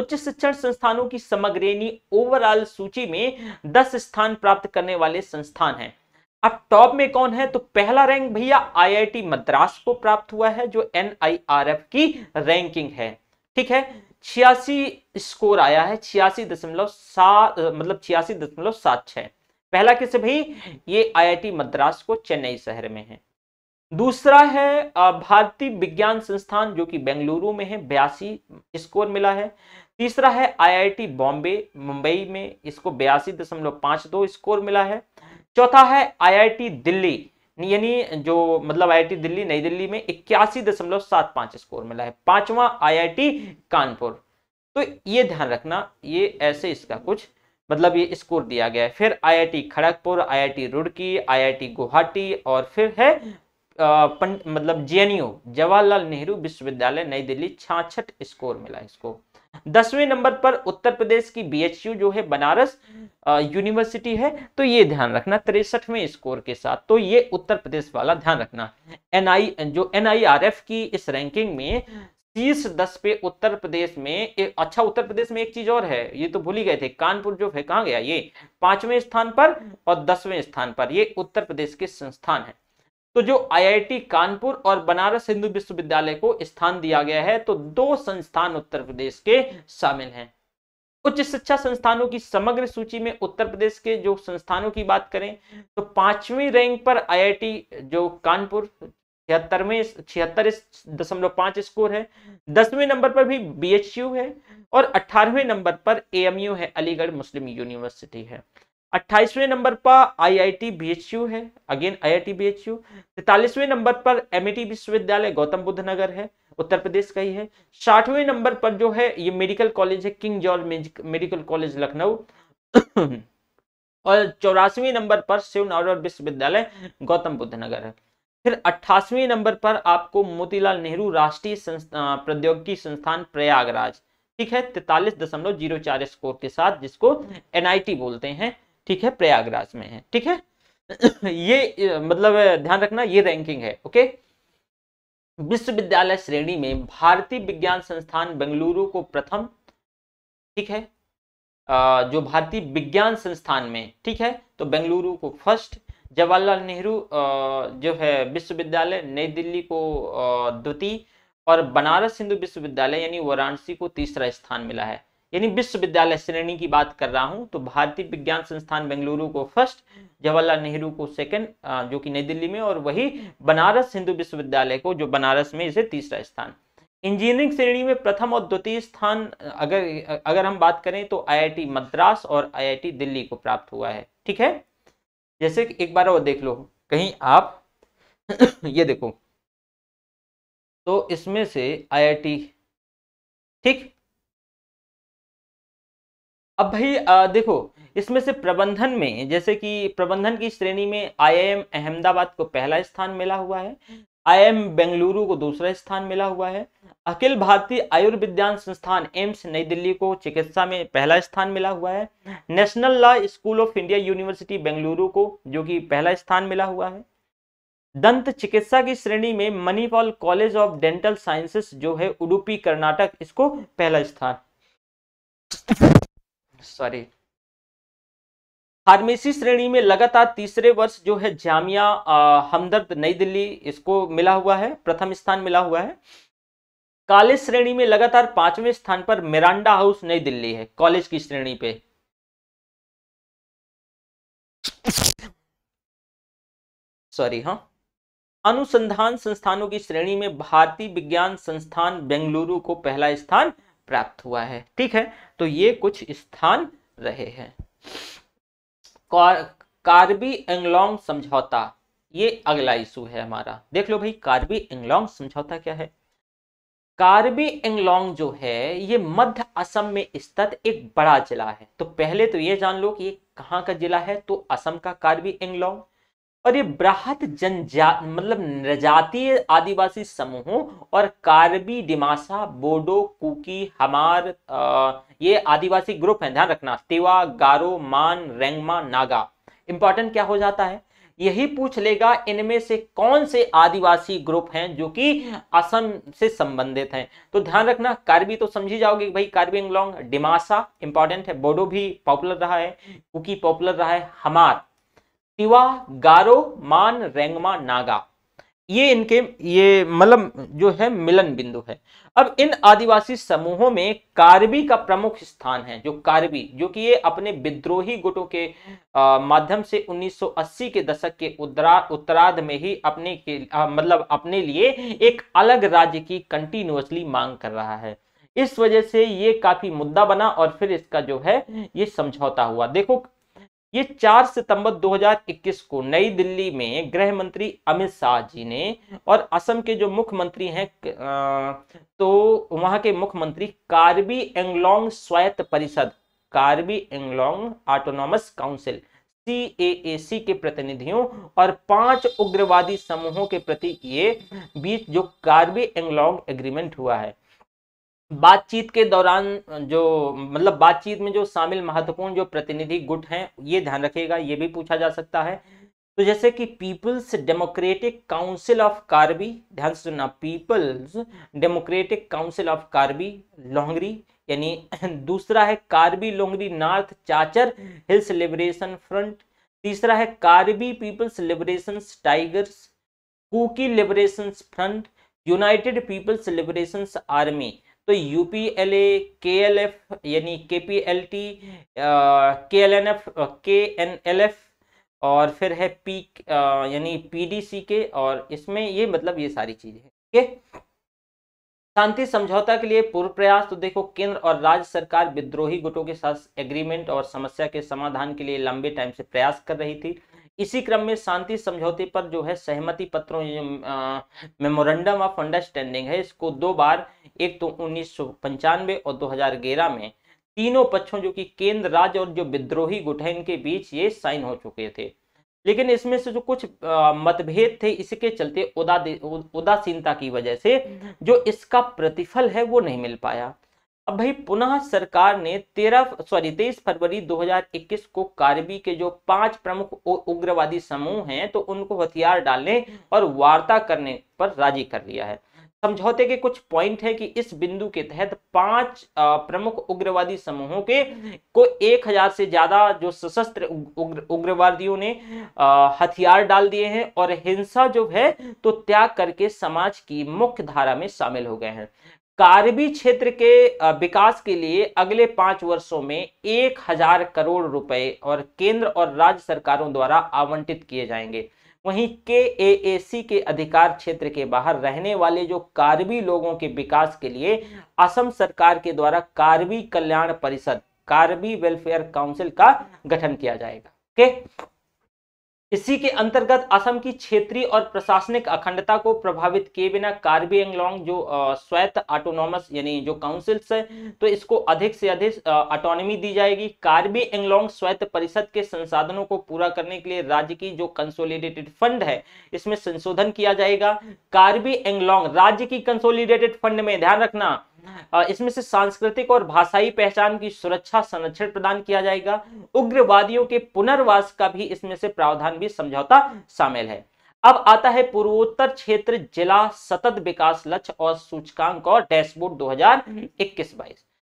S1: उच्च शिक्षण संस्थानों की समग्रेणी ओवरऑल सूची में दस स्थान प्राप्त करने वाले संस्थान हैं अब टॉप में कौन है तो पहला रैंक भैया आईआईटी मद्रास को प्राप्त हुआ है जो एन की रैंकिंग है ठीक है छियासी स्कोर आया है छियासी दशमलव सात मतलब छियासी दशमलव सात छह पहला किस भाई ये आईआईटी मद्रास को चेन्नई शहर में है दूसरा है भारतीय विज्ञान संस्थान जो कि बेंगलुरु में है बयासी स्कोर मिला है तीसरा है आईआईटी बॉम्बे मुंबई में इसको बयासी दशमलव पाँच दो स्कोर मिला है चौथा है आईआईटी दिल्ली यानी जो मतलब आईआईटी दिल्ली नई दिल्ली में इक्यासी दशमलव सात पाँच स्कोर मिला है पांचवा आईआईटी कानपुर तो ये ध्यान रखना ये ऐसे इसका कुछ मतलब ये स्कोर दिया गया है फिर IIT Kharagpur IIT Roorkee IIT Guwahati और फिर है आ, मतलब जेएनयू जवाहरलाल नेहरू विश्वविद्यालय नई दिल्ली छाछठ स्कोर मिला इसको दसवें नंबर पर उत्तर प्रदेश की बीएचयू जो है बनारस यूनिवर्सिटी है तो ये ध्यान रखना तिरसठवें स्कोर के साथ तो ये उत्तर प्रदेश वाला ध्यान रखना एनआई जो एनआईआरएफ की इस रैंकिंग में शीर्ष दस पे उत्तर प्रदेश में एक अच्छा उत्तर प्रदेश में एक चीज और है ये तो भूल ही गए थे कानपुर जो है कहाँ गया ये पांचवें स्थान पर और दसवें स्थान पर ये उत्तर प्रदेश के संस्थान है तो जो आईआईटी कानपुर और बनारस हिंदू विश्वविद्यालय को स्थान दिया गया है तो दो संस्थान उत्तर प्रदेश के शामिल हैं उच्च शिक्षा संस्थानों की समग्र सूची में उत्तर प्रदेश के जो संस्थानों की बात करें तो पांचवी रैंक पर आईआईटी जो कानपुर छिहत्तर छिहत्तर दशमलव पांच स्कोर है दसवें नंबर पर भी यू है और अठारहवें नंबर पर यू है अलीगढ़ मुस्लिम यूनिवर्सिटी है अट्ठाईसवें नंबर पर I I T B H U है again I I T B H U तैतालीसवें नंबर पर एम ई टी विश्वविद्यालय गौतम बुद्ध नगर है उत्तर प्रदेश का ही है साठवें नंबर पर जो है ये मेडिकल कॉलेज है king George medical college Lucknow और चौरासीवें नंबर पर शिव नारायण विश्वविद्यालय गौतम बुद्ध नगर है फिर अट्ठासवें नंबर पर आपको मोतीलाल नेहरू राष्ट्रीय प्रौद्योगिकी संस्थान प्रयागराज ठीक है तैतालीस दशमलव जीरो चार स्कोर के साथ जिसको एनआईटी बोलते हैं ठीक है प्रयागराज में है ठीक है ये मतलब ध्यान रखना ये रैंकिंग है ओके विश्वविद्यालय श्रेणी में भारतीय विज्ञान संस्थान बेंगलुरु को प्रथम ठीक है जो भारतीय विज्ञान संस्थान में ठीक है तो बेंगलुरु को फर्स्ट जवाहरलाल नेहरू जो है विश्वविद्यालय नई दिल्ली को द्वितीय और बनारस हिंदू विश्वविद्यालय यानी वाराणसी को तीसरा स्थान मिला है यानी विश्वविद्यालय श्रेणी की बात कर रहा हूं तो भारतीय विज्ञान संस्थान बेंगलुरु को फर्स्ट जवाहरलाल नेहरू को सेकंड जो कि नई दिल्ली में और वही बनारस हिंदू विश्वविद्यालय को जो बनारस में इसे तीसरा स्थान इंजीनियरिंग श्रेणी में प्रथम और द्वितीय स्थान अगर अगर हम बात करें तो आई मद्रास और आई दिल्ली को प्राप्त हुआ है ठीक है जैसे कि एक बार और देख लो कहीं आप ये देखो तो इसमें से आईआईटी ठीक अब भाई आ, देखो इसमें से प्रबंधन में जैसे कि प्रबंधन की श्रेणी में आईआईएम अहमदाबाद को पहला स्थान मिला हुआ है आईएम बेंगलुरु को दूसरा स्थान मिला हुआ है अखिल भारतीय आयुर्विज्ञान संस्थान एम्स नई दिल्ली को चिकित्सा में पहला स्थान मिला हुआ है national law school of India university Bengaluru को जो कि पहला स्थान मिला हुआ है दंत चिकित्सा की श्रेणी में Manipal college of dental sciences जो है उडुपी कर्नाटक इसको पहला स्थान सॉरी फार्मेसी श्रेणी में लगातार तीसरे वर्ष जो है जामिया हमदर्द नई दिल्ली इसको मिला हुआ है प्रथम स्थान मिला हुआ है कॉलेज श्रेणी में लगातार पांचवें स्थान पर मिरांडा हाउस नई दिल्ली है कॉलेज की श्रेणी पे सॉरी हाँ अनुसंधान संस्थानों की श्रेणी में भारतीय विज्ञान संस्थान बेंगलुरु को पहला स्थान प्राप्त हुआ है ठीक है तो ये कुछ स्थान रहे हैं कार्बी एंगलोंग समझौता ये अगला इशू है हमारा देख लो भाई कार्बी एंगलोंग समझौता क्या है कार्बी एंगलोंग जो है ये मध्य असम में स्थित एक बड़ा जिला है तो पहले तो ये जान लो कि ये कहाँ का जिला है तो असम का कार्बी एंगलोंग और ये बृहत जनजा मतलब नजातीय आदिवासी समूहों और कार्बी डिमासा बोडो कुकी हमार आ, ये आदिवासी ग्रुप है ध्यान रखना तिवा गारो मान रेंगमा नागा इंपॉर्टेंट क्या हो जाता है यही पूछ लेगा इनमें से कौन से आदिवासी ग्रुप हैं जो कि असम से संबंधित हैं तो ध्यान रखना कार्बी तो समझी जाओगे भाई कार्बी एंगलोंग डिमासा इंपॉर्टेंट है बोडो भी पॉपुलर रहा है कुकी पॉपुलर रहा है हमार किवा गारो मान रेंगमा नागा ये इनके ये मतलब जो है मिलन बिंदु है अब इन आदिवासी समूहों में कार्बी का प्रमुख स्थान है जो कार्बी जो कि ये अपने विद्रोही गुटों के माध्यम से 1980 के दशक के उत्तराध में ही अपने के आ, मतलब अपने लिए एक अलग राज्य की कंटिन्यूसली मांग कर रहा है इस वजह से ये काफी मुद्दा बना और फिर इसका जो है ये समझौता हुआ देखो ये 4 सितंबर 2021 को नई दिल्ली में गृह मंत्री अमित शाह जी ने और असम के जो मुख्यमंत्री हैं तो वहां के मुख्यमंत्री कार्बी एंगलोंग स्वायत्त परिषद कार्बी एंगलोंग ऑटोनॉमस काउंसिल सी के प्रतिनिधियों और पांच उग्रवादी समूहों के प्रति ये बीच जो कार्बी एंगलोंग एग्रीमेंट हुआ है बातचीत के दौरान जो मतलब बातचीत में जो शामिल महत्वपूर्ण जो प्रतिनिधि गुट हैं ये ध्यान रखेगा ये भी पूछा जा सकता है तो जैसे कि people's democratic council of Karbi ध्यान से सुनना people's democratic council of Karbi Longri यानी दूसरा है Karbi Longri north Cachar hills liberation front तीसरा है Karbi people's liberation tigers Kuki liberation front united people's liberation army तो UPLA P K L F यानी K P L T K L N F K N L F और फिर है पी यानी पी डी सी के और इसमें ये मतलब ये सारी चीज़ें हैं ठीक है शांति समझौता के लिए पूर्व प्रयास तो देखो केंद्र और राज्य सरकार विद्रोही गुटों के साथ एग्रीमेंट और समस्या के समाधान के लिए लंबे टाइम से प्रयास कर रही थी इसी क्रम में शांति समझौते पर जो है सहमति पत्रों मेमोरेंडम ऑफ अंडरस्टैंडिंग है इसको दो बार एक तो उन्नीस और दो में तीनों पक्षों जो कि केंद्र राज्य और जो विद्रोही गुट है इनके बीच ये साइन हो चुके थे लेकिन इसमें से जो कुछ मतभेद थे इसके चलते उदासीनता की वजह से हम्म। जो इसका प्रतिफल है वो नहीं मिल पाया अब भाई पुनः सरकार ने तेरह सॉरी तेईस फरवरी 2021 को कार्बी के जो पांच प्रमुख उग्रवादी समूह हैं तो उनको हथियार डालने और वार्ता करने पर राजी कर लिया है समझौते के कुछ पॉइंट है कि इस बिंदु के तहत पांच प्रमुख उग्रवादी समूहों के को 1000 से ज्यादा जो सशस्त्र उग्र, उग्रवादियों ने हथियार डाल दिए हैं और हिंसा जो है तो त्याग करके समाज की मुख्य धारा में शामिल हो गए हैं कार्बी क्षेत्र के विकास के लिए अगले पांच वर्षों में एक हजार करोड़ रुपए और केंद्र और राज्य सरकारों द्वारा आवंटित किए जाएंगे वहीं के ए सी के अधिकार क्षेत्र के बाहर रहने वाले जो कार्बी लोगों के विकास के लिए असम सरकार के द्वारा कार्बी कल्याण परिषद कार्बी वेलफेयर काउंसिल का गठन किया जाएगा ओके इसी के अंतर्गत असम की क्षेत्रीय और प्रशासनिक अखंडता को प्रभावित किए बिना कार्बी एंगलोंग जो स्वायत्त ऑटोनॉमस यानी जो काउंसिल्स है तो इसको अधिक से अधिक ऑटोनोमी दी जाएगी कार्बी एंगलोंग स्वायत्त परिषद के संसाधनों को पूरा करने के लिए राज्य की जो कंसोलिडेटेड फंड है इसमें संशोधन किया जाएगा कार्बी एंगलोंग राज्य की कंसोलिडेटेड फंड में ध्यान रखना इसमें से सांस्कृतिक और भाषाई पहचान की सुरक्षा संरक्षण प्रदान किया जाएगा उग्रवादियों के पुनर्वास का भी इसमें से प्रावधान भी समझौता शामिल है अब आता है पूर्वोत्तर क्षेत्र जिला सतत विकास लक्ष्य और सूचकांक और डैशबोर्ड 2021 हजार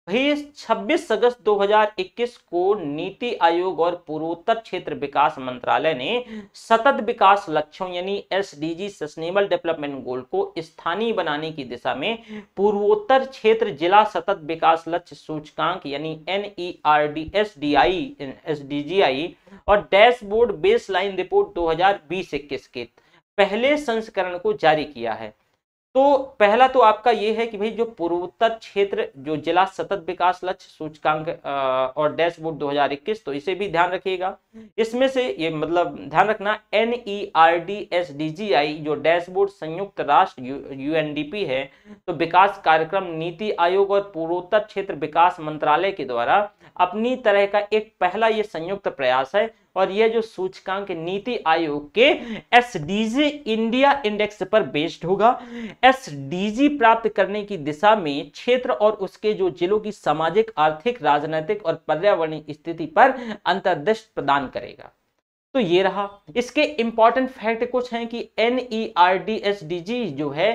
S1: वहीं 26 अगस्त 2021 को नीति आयोग और पूर्वोत्तर क्षेत्र विकास मंत्रालय ने सतत विकास लक्ष्यों यानी S D sustainable development goal को स्थानीय बनाने की दिशा में पूर्वोत्तर क्षेत्र जिला सतत विकास लक्ष्य सूचकांक यानी N E R D S D I S D G I और डैशबोर्ड बेसलाइन रिपोर्ट बीस इक्कीस के पहले संस्करण को जारी किया है तो पहला तो आपका ये है कि भाई जो पूर्वोत्तर क्षेत्र जो जिला सतत विकास लक्ष्य सूचकांक और डैशबोर्ड 2021 तो इसे भी ध्यान रखिएगा इसमें से ये मतलब ध्यान रखना N E R D S D G I जो डैशबोर्ड संयुक्त राष्ट्र यू एन डी पी है तो विकास कार्यक्रम नीति आयोग और पूर्वोत्तर क्षेत्र विकास मंत्रालय के द्वारा अपनी तरह का एक पहला ये संयुक्त प्रयास है और यह जो सूचकांक नीति आयोग के एस इंडिया इंडेक्स पर बेस्ड होगा एस प्राप्त करने की दिशा में क्षेत्र और उसके जो जिलों की सामाजिक आर्थिक राजनीतिक और पर्यावरणीय स्थिति पर अंतर्दृष्ट प्रदान करेगा तो ये रहा इसके इंपॉर्टेंट फैक्ट कुछ हैं कि N E R D S D G जो है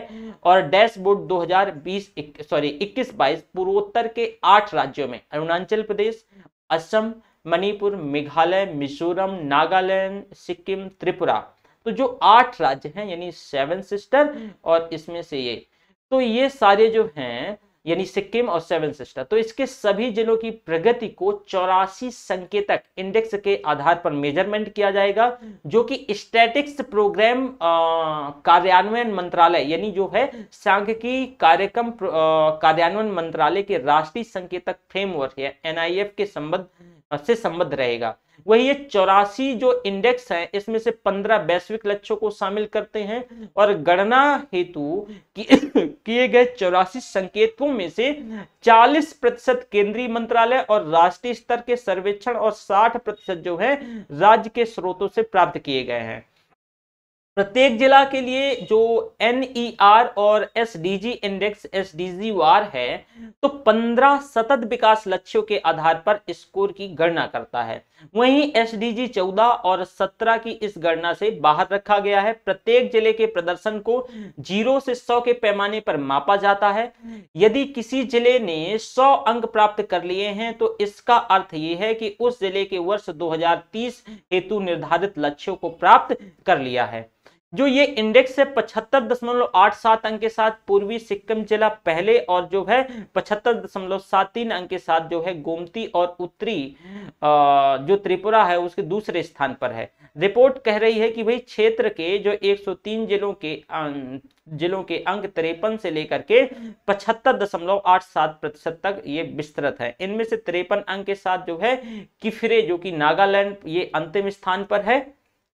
S1: और डैशबोर्ड 2020 सॉरी 21 बाईस पूर्वोत्तर के आठ राज्यों में अरुणाचल प्रदेश असम मणिपुर मेघालय मिजोरम नागालैंड सिक्किम त्रिपुरा तो जो आठ राज्य हैं यानी सेवन सिस्टर और इसमें से ये तो ये सारे जो हैं यानी सिक्किम और सेवन सिस्टर तो इसके सभी जिलों की प्रगति को चौरासी संकेतक इंडेक्स के आधार पर मेजरमेंट किया जाएगा जो कि स्टैटिक्स प्रोग्राम कार्यान्वयन मंत्रालय यानी जो है सांख्यिकी कार्यक्रम कार्यान्वयन मंत्रालय के राष्ट्रीय संकेतक फ्रेमवर्क या एनआईएफ के संबंध से संबद्ध रहेगा वही ये चौरासी जो इंडेक्स है इसमें से पंद्रह वैश्विक लक्ष्यों को शामिल करते हैं और गणना हेतु किए गए चौरासी संकेतों में से 40 प्रतिशत केंद्रीय मंत्रालय और राष्ट्रीय स्तर के सर्वेक्षण और 60 प्रतिशत जो है राज्य के स्रोतों से प्राप्त किए गए हैं प्रत्येक जिला के लिए जो एन ई आर और S D G index S D G R है तो पंद्रह सतत विकास लक्ष्यों के आधार पर स्कोर की गणना करता है वहीं एस डी जी चौदह और सत्रह की इस गणना से बाहर रखा गया है प्रत्येक जिले के प्रदर्शन को जीरो से सौ के पैमाने पर मापा जाता है यदि किसी जिले ने सौ अंक प्राप्त कर लिए हैं तो इसका अर्थ ये है कि उस जिले के वर्ष दो हेतु निर्धारित लक्ष्यों को प्राप्त कर लिया है जो ये इंडेक्स है पचहत्तर दशमलव आठ सात अंक के साथ पूर्वी सिक्किम जिला पहले और जो है पचहत्तर दशमलव सात तीन अंक के साथ जो है गोमती और उत्तरी जो त्रिपुरा है उसके दूसरे स्थान पर है रिपोर्ट कह रही है कि भाई क्षेत्र के जो 103 जिलों के जिलों के अंक तिरपन से लेकर के पचहत्तर दशमलव आठ सात प्रतिशत तक ये विस्तृत है इनमें से तिरपन अंक के साथ जो है किफरे जो कि नागालैंड ये अंतिम स्थान पर है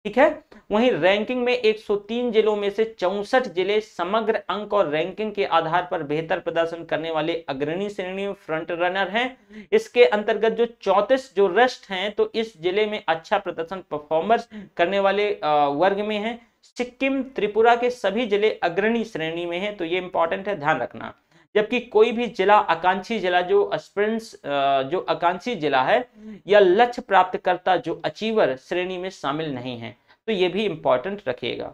S1: ठीक है वहीं रैंकिंग में 103 जिलों में से चौसठ जिले समग्र अंक और रैंकिंग के आधार पर बेहतर प्रदर्शन करने वाले अग्रणी श्रेणी में फ्रंट रनर हैं इसके अंतर्गत जो चौतीस जो रेस्ट हैं तो इस जिले में अच्छा प्रदर्शन परफॉर्मर्स करने वाले वर्ग में हैं सिक्किम त्रिपुरा के सभी जिले अग्रणी श्रेणी में हैं तो ये इंपॉर्टेंट है ध्यान रखना जबकि कोई भी जिला आकांक्षी जिला जो एस्पिरेंट्स जो आकांक्षी जिला है या लक्ष्य प्राप्तकर्ता जो अचीवर श्रेणी में शामिल नहीं है तो ये भी इम्पोर्टेंट रखिएगा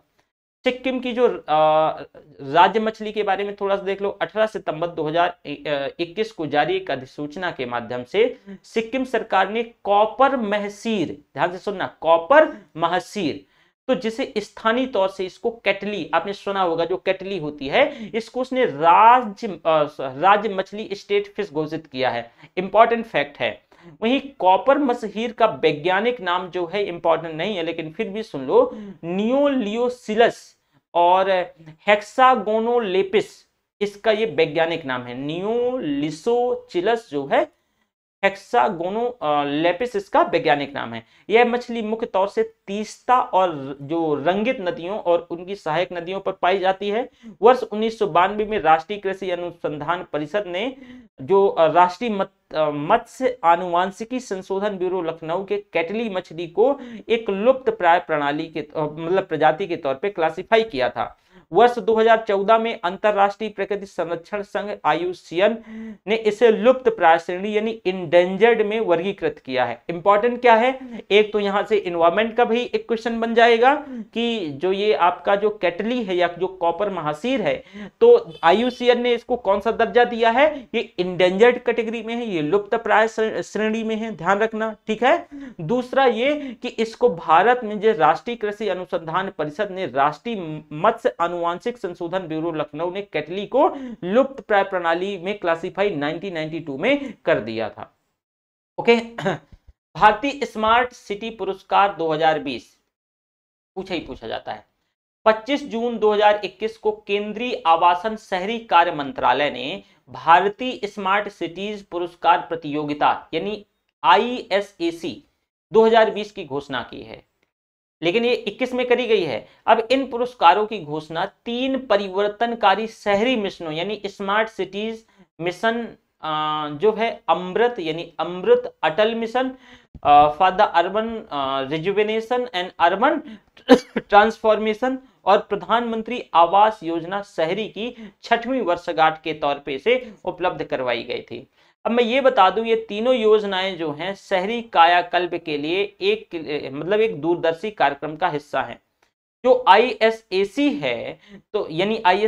S1: सिक्किम की जो राज्य मछली के बारे में थोड़ा सा देख लो 18 सितंबर 2021 को जारी एक अधिसूचना के माध्यम से सिक्किम सरकार ने कॉपर महसीर ध्यान से सुनना कॉपर महसीर तो जिसे स्थानीय तौर से इसको कैटली आपने सुना होगा जो कैटली होती है इसको उसने राज्य राज्य मछली स्टेट फिश घोषित किया है इंपॉर्टेंट फैक्ट है वहीं कॉपर मसहीर का वैज्ञानिक नाम जो है इंपॉर्टेंट नहीं है लेकिन फिर भी सुन लो नियोलियोसिलस और हेक्सागोनोलेपिस इसका ये वैज्ञानिक नाम है नियोलिसोचिलस जो है हेक्सागोनोलेपिस इसका वैज्ञानिक नाम है यह मछली मुख्य तौर से तीस्ता और जो रंगित नदियों और उनकी सहायक नदियों पर पाई जाती है वर्ष उन्नीस में राष्ट्रीय कृषि अनुसंधान परिषद ने जो राष्ट्रीय मत्स्य आनुवांशिकी संशोधन ब्यूरो लखनऊ के कैटली मछली को एक लुप्त प्राय प्रणाली के मतलब प्रजाति के तौर पर क्लासीफाई किया था वर्ष 2014 में अंतरराष्ट्रीय प्रकृति संरक्षण संघ आयुषियन ने इसे लुप्त प्राय श्रेणी यानी इंडेंजर्ड में वर्गीकृत किया है इंपॉर्टेंट क्या है एक तो यहां से इन्वायरमेंट का भी एक क्वेश्चन बन जाएगा कि जो ये आपका जो कैटली है या जो कॉपर महासीर है तो आयुषियन ने इसको कौन सा दर्जा दिया है ये इंडेंजर्ड कैटेगरी में है ये लुप्त प्राय श्रेणी में है ध्यान रखना ठीक है दूसरा ये कि इसको भारत में जो राष्ट्रीय कृषि अनुसंधान परिषद ने राष्ट्रीय मत्स्य अनु अनुवांशिक संशोधन ब्यूरो लखनऊ ने कैटली को लुप्त प्राय प्रणाली में क्लासिफाई 1992 में कर दिया था ओके भारतीय स्मार्ट सिटी पुरस्कार 2020 पूछा ही पूछा जाता है 25 जून 2021 को केंद्रीय आवासन शहरी कार्य मंत्रालय ने भारतीय स्मार्ट सिटीज पुरस्कार प्रतियोगिता यानी आई 2020 की घोषणा की है लेकिन ये 21 में करी गई है अब इन पुरस्कारों की घोषणा तीन परिवर्तनकारी शहरी मिशनों यानी स्मार्ट सिटीज मिशन जो है अमृत यानी AMRUT Atal mission for the urban rejuvenation and urban transformation और प्रधानमंत्री आवास योजना शहरी की छठवीं वर्षगांठ के तौर पे से उपलब्ध करवाई गई थी अब मैं ये बता दूं ये तीनों योजनाएं जो हैं शहरी कायाकल्प के लिए एक मतलब एक दूरदर्शी कार्यक्रम का हिस्सा है जो आई है तो यानी आई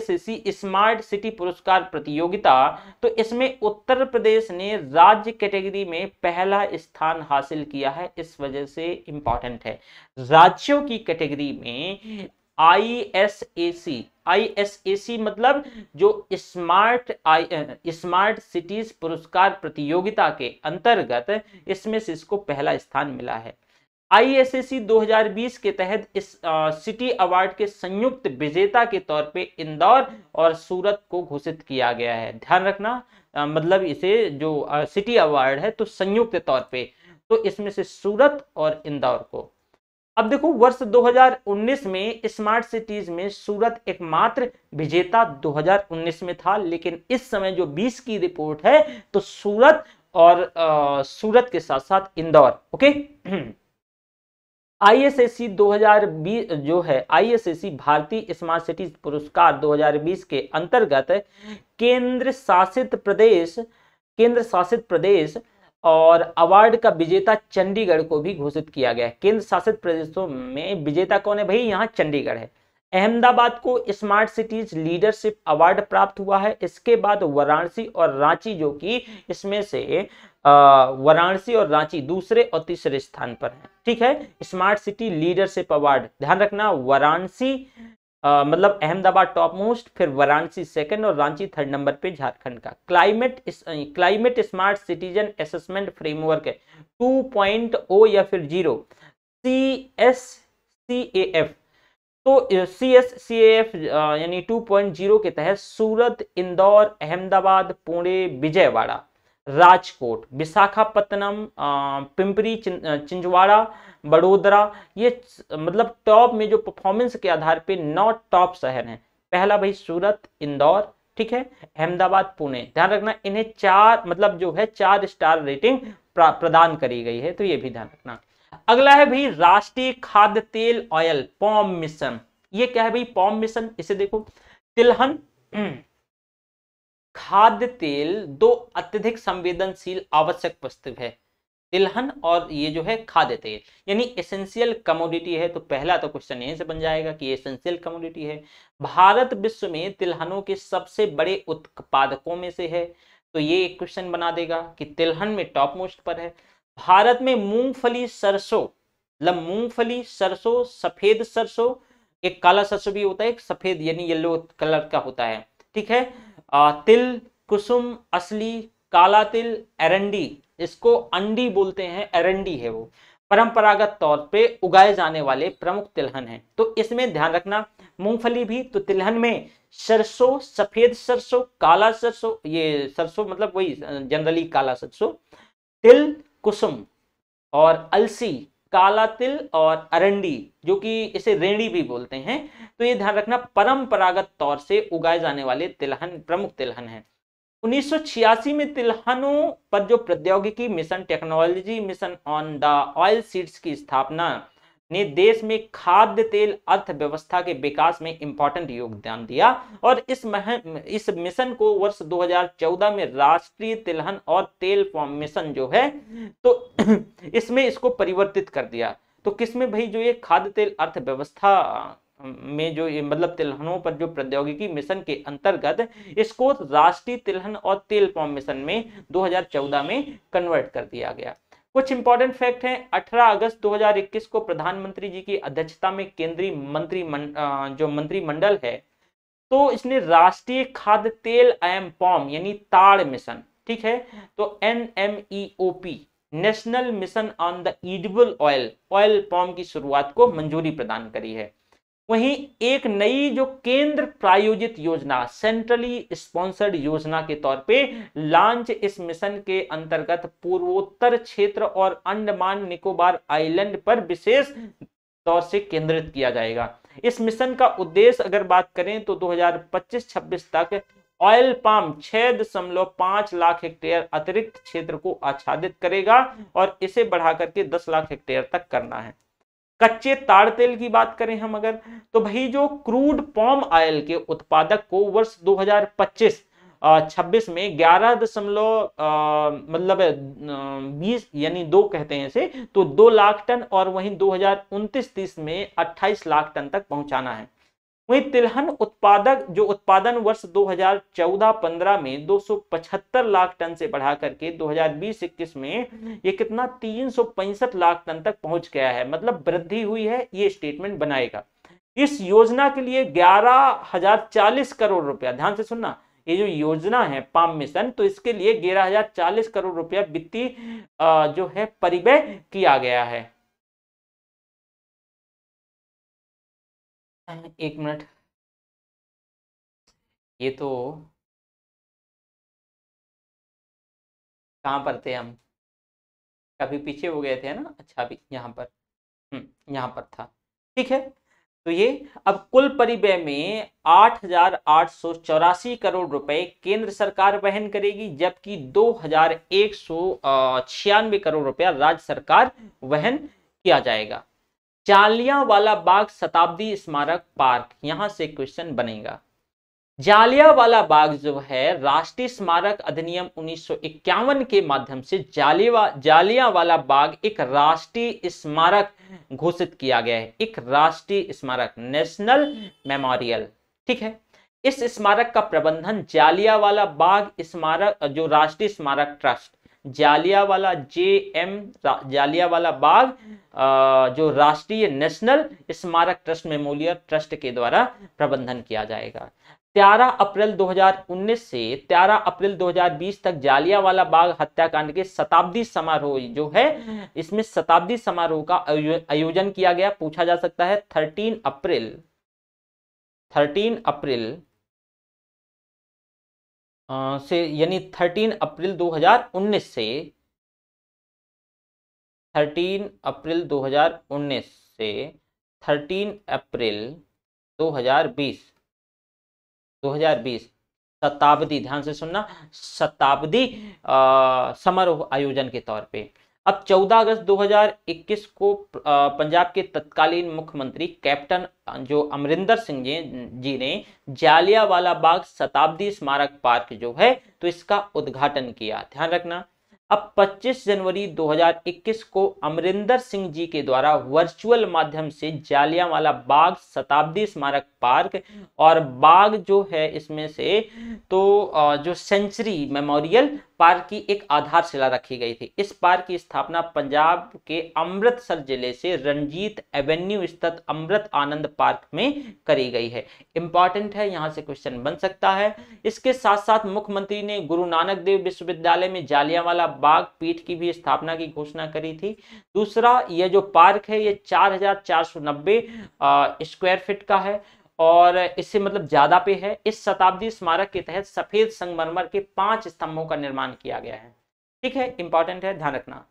S1: स्मार्ट सिटी पुरस्कार प्रतियोगिता तो इसमें उत्तर प्रदेश ने राज्य कैटेगरी में पहला स्थान हासिल किया है इस वजह से इम्पॉर्टेंट है राज्यों की कैटेगरी में I S A C I S A सी मतलब जो स्मार्ट आई स्मार्ट सिटीज पुरस्कार प्रतियोगिता के अंतर्गत इसमें से इसको पहला स्थान मिला है आई एस ए सी 2020 के तहत इस आ, सिटी अवार्ड के संयुक्त विजेता के तौर पे इंदौर और सूरत को घोषित किया गया है ध्यान रखना आ, मतलब इसे जो आ, सिटी अवार्ड है तो संयुक्त तौर पे तो इसमें से सूरत और इंदौर को अब देखो वर्ष 2019 में स्मार्ट सिटीज में सूरत एकमात्र विजेता 2019 में था लेकिन इस समय जो 20 की रिपोर्ट है तो सूरत और आ, सूरत के साथ साथ इंदौर ओके आईएसएसी 2020 जो है आईएसएसी भारतीय स्मार्ट सिटीज पुरस्कार 2020 के अंतर्गत केंद्र शासित प्रदेश केंद्र शासित प्रदेश और अवार्ड का विजेता चंडीगढ़ को भी घोषित किया गया केंद्र शासित प्रदेशों में विजेता कौन है भाई यहाँ चंडीगढ़ है अहमदाबाद को स्मार्ट सिटीज लीडरशिप अवार्ड प्राप्त हुआ है इसके बाद वाराणसी और रांची जो कि इसमें से वाराणसी और रांची दूसरे और तीसरे स्थान पर है ठीक है स्मार्ट सिटी लीडरशिप अवार्ड ध्यान रखना वाराणसी आ, मतलब अहमदाबाद टॉप मोस्ट फिर वाराणसी सेकंड और रांची थर्ड नंबर पे झारखंड का climate climate smart citizen assessment framework है टू पॉइंट ओ या फिर zero C S C A F तो सी एस सी एफ यानी टू पॉइंट जीरो के तहत सूरत इंदौर अहमदाबाद पुणे विजयवाड़ा राजकोट विशाखापत्तनम पिंपरी चिंजवाड़ा बड़ोदरा ये मतलब टॉप में जो परफॉर्मेंस के आधार पे नौ टॉप शहर हैं पहला भाई सूरत इंदौर ठीक है अहमदाबाद पुणे ध्यान रखना इन्हें चार मतलब जो है चार स्टार रेटिंग प्रदान करी गई है तो ये भी ध्यान रखना अगला है भाई राष्ट्रीय खाद्य तेल ऑयल पॉम मिशन ये क्या है भाई पॉम मिशन इसे देखो तिलहन खाद्य तेल दो अत्यधिक संवेदनशील आवश्यक वस्तु है तिलहन और ये जो है खाद्य तेल यानी एसेंशियल कमोडिटी है तो पहला तो क्वेश्चन यहीं से बन जाएगा कि एसेंशियल कमोडिटी है भारत विश्व में तिलहनों के सबसे बड़े उत्पादकों में से है तो ये एक क्वेश्चन बना देगा कि तिलहन में टॉप मोस्ट पर है भारत में मूंगफली सरसों मतलब मूंगफली सरसों सफेद सरसों एक काला सरसों भी होता है एक सफेद यानी येलो कलर का होता है ठीक है तिल कुसुम असली काला तिल एरंडी इसको अंडी बोलते हैं एरंडी है वो परंपरागत तौर पे उगाए जाने वाले प्रमुख तिलहन हैं तो इसमें ध्यान रखना मूंगफली भी तो तिलहन में सरसों सफेद सरसों काला सरसों ये सरसों मतलब वही जनरली काला सरसों तिल कुसुम और अलसी काला तिल और अरंडी जो कि इसे रेणी भी बोलते हैं तो ये ध्यान रखना परंपरागत तौर से उगाए जाने वाले तिलहन प्रमुख तिलहन है 1986 में तिलहनों पर जो प्रौद्योगिकी mission technology mission on the oil seeds की स्थापना ने देश में खाद्य तेल अर्थव्यवस्था के विकास में इंपॉर्टेंट योगदान दिया और इस मह इस मिशन को वर्ष 2014 में राष्ट्रीय तिलहन और तेल फॉर्म मिशन जो है तो इसमें इसको परिवर्तित कर दिया तो किसमें भाई जो ये खाद्य तेल अर्थव्यवस्था में जो मतलब तिलहनों पर जो प्रौद्योगिकी मिशन के अंतर्गत इसको राष्ट्रीय तिलहन और तेल फॉर्म मिशन में 2014 में कन्वर्ट कर दिया गया कुछ इंपॉर्टेंट फैक्ट हैं 18 अगस्त 2021 को प्रधानमंत्री जी की अध्यक्षता में केंद्रीय मंत्री मन, जो मंत्रिमंडल है तो इसने राष्ट्रीय खाद्य तेल एम पॉम यानी ताड़ मिशन ठीक है तो N M E O P national mission on the edible oil oil palm की शुरुआत को मंजूरी प्रदान करी है वहीं एक नई जो केंद्र प्रायोजित योजना सेंट्रली स्पॉन्सर्ड योजना के तौर पे लॉन्च इस मिशन के अंतर्गत पूर्वोत्तर क्षेत्र और अंडमान निकोबार आइलैंड पर विशेष तौर से केंद्रित किया जाएगा इस मिशन का उद्देश्य अगर बात करें तो 2025-26 तक ऑयल पाम छह दशमलव पांच लाख हेक्टेयर अतिरिक्त क्षेत्र को आच्छादित करेगा और इसे बढ़ा करके दस लाख हेक्टेयर तक करना है कच्चे ताड़ तेल की बात करें हम अगर तो भाई जो क्रूड पॉम ऑयल के उत्पादक को वर्ष 2025 26 में ग्यारह दशमलव मतलब बीस यानी दो कहते हैं इसे तो दो लाख टन और वहीं दो हजार तीस में 28 लाख टन तक पहुंचाना है वहीं तिलहन उत्पादक जो उत्पादन वर्ष 2014-15 में 275 लाख टन से बढ़ा करके 2020-21 में ये कितना तीन लाख टन तक पहुंच गया है मतलब वृद्धि हुई है ये स्टेटमेंट बनाएगा इस योजना के लिए ग्यारह हजार चालीस करोड़ रुपया ध्यान से सुनना ये जो योजना है पाम मिशन तो इसके लिए ग्यारह हजार चालीस करोड़ रुपया वित्तीय जो है परिवय किया गया है एक मिनट ये तो कहाँ पर थे हम कभी पीछे हो गए थे ना अच्छा अभी यहाँ पर हम्म, यहाँ पर था ठीक है तो ये अब कुल परिवय में आठ हजार आठ सौ चौरासी करोड़ रुपए केंद्र सरकार वहन करेगी जबकि दो हजार एक सौ छियानवे करोड़ रुपया राज्य सरकार वहन किया जाएगा वाला बाग शताब्दी स्मारक पार्क यहां से क्वेश्चन बनेगा जालियावाला बाग जो है राष्ट्रीय स्मारक अधिनियम 1951 के माध्यम से जालिया वाला बाग एक राष्ट्रीय स्मारक घोषित किया गया है एक राष्ट्रीय स्मारक नेशनल मेमोरियल ठीक है इस स्मारक का प्रबंधन जालियावाला बाग स्मारक जो राष्ट्रीय स्मारक trust Jallianwala J M Jallianwala Bagh जो राष्ट्रीय नेशनल स्मारक ट्रस्ट मेमोरियल ट्रस्ट के द्वारा प्रबंधन किया जाएगा तेरह अप्रैल 2019 से 13 अप्रैल 2020 तक जालियावाला बाग हत्याकांड के शताब्दी समारोह जो है इसमें शताब्दी समारोह का आयोजन किया गया पूछा जा सकता है 13 अप्रैल 13 अप्रैल से यानी 13 अप्रैल 2019 से 13 अप्रैल 2019 से 13 अप्रैल 2020 2020 शताब्दी ध्यान से सुनना शताब्दी समारोह आयोजन के तौर पे अब 14 अगस्त 2021 को पंजाब के तत्कालीन मुख्यमंत्री कैप्टन जो अमरिंदर सिंह जी ने जालियावाला बाग शताब्दी स्मारक पार्क जो है तो इसका उद्घाटन किया ध्यान रखना अब 25 जनवरी 2021 को अमरिंदर सिंह जी के द्वारा वर्चुअल माध्यम से जालियावाला बाग शताब्दी स्मारक पार्क और बाग जो है इसमें से तो जो सेंचुरी मेमोरियल पार्क की एक आधारशिला रखी गई थी इस पार्क की स्थापना पंजाब के अमृतसर जिले से रंजीत एवेन्यू स्थित अमृत आनंद पार्क में करी गई है इंपॉर्टेंट है यहाँ से क्वेश्चन बन सकता है इसके साथ साथ मुख्यमंत्री ने गुरु नानक देव विश्वविद्यालय में जालियावाला बाग पीठ की भी स्थापना की घोषणा करी थी दूसरा यह जो पार्क है ये चार, चार स्क्वायर फिट का है और इससे मतलब ज्यादा पे है इस शताब्दी स्मारक के तहत सफेद संगमरमर के पांच स्तंभों का निर्माण किया गया है ठीक है इंपॉर्टेंट है ध्यान रखना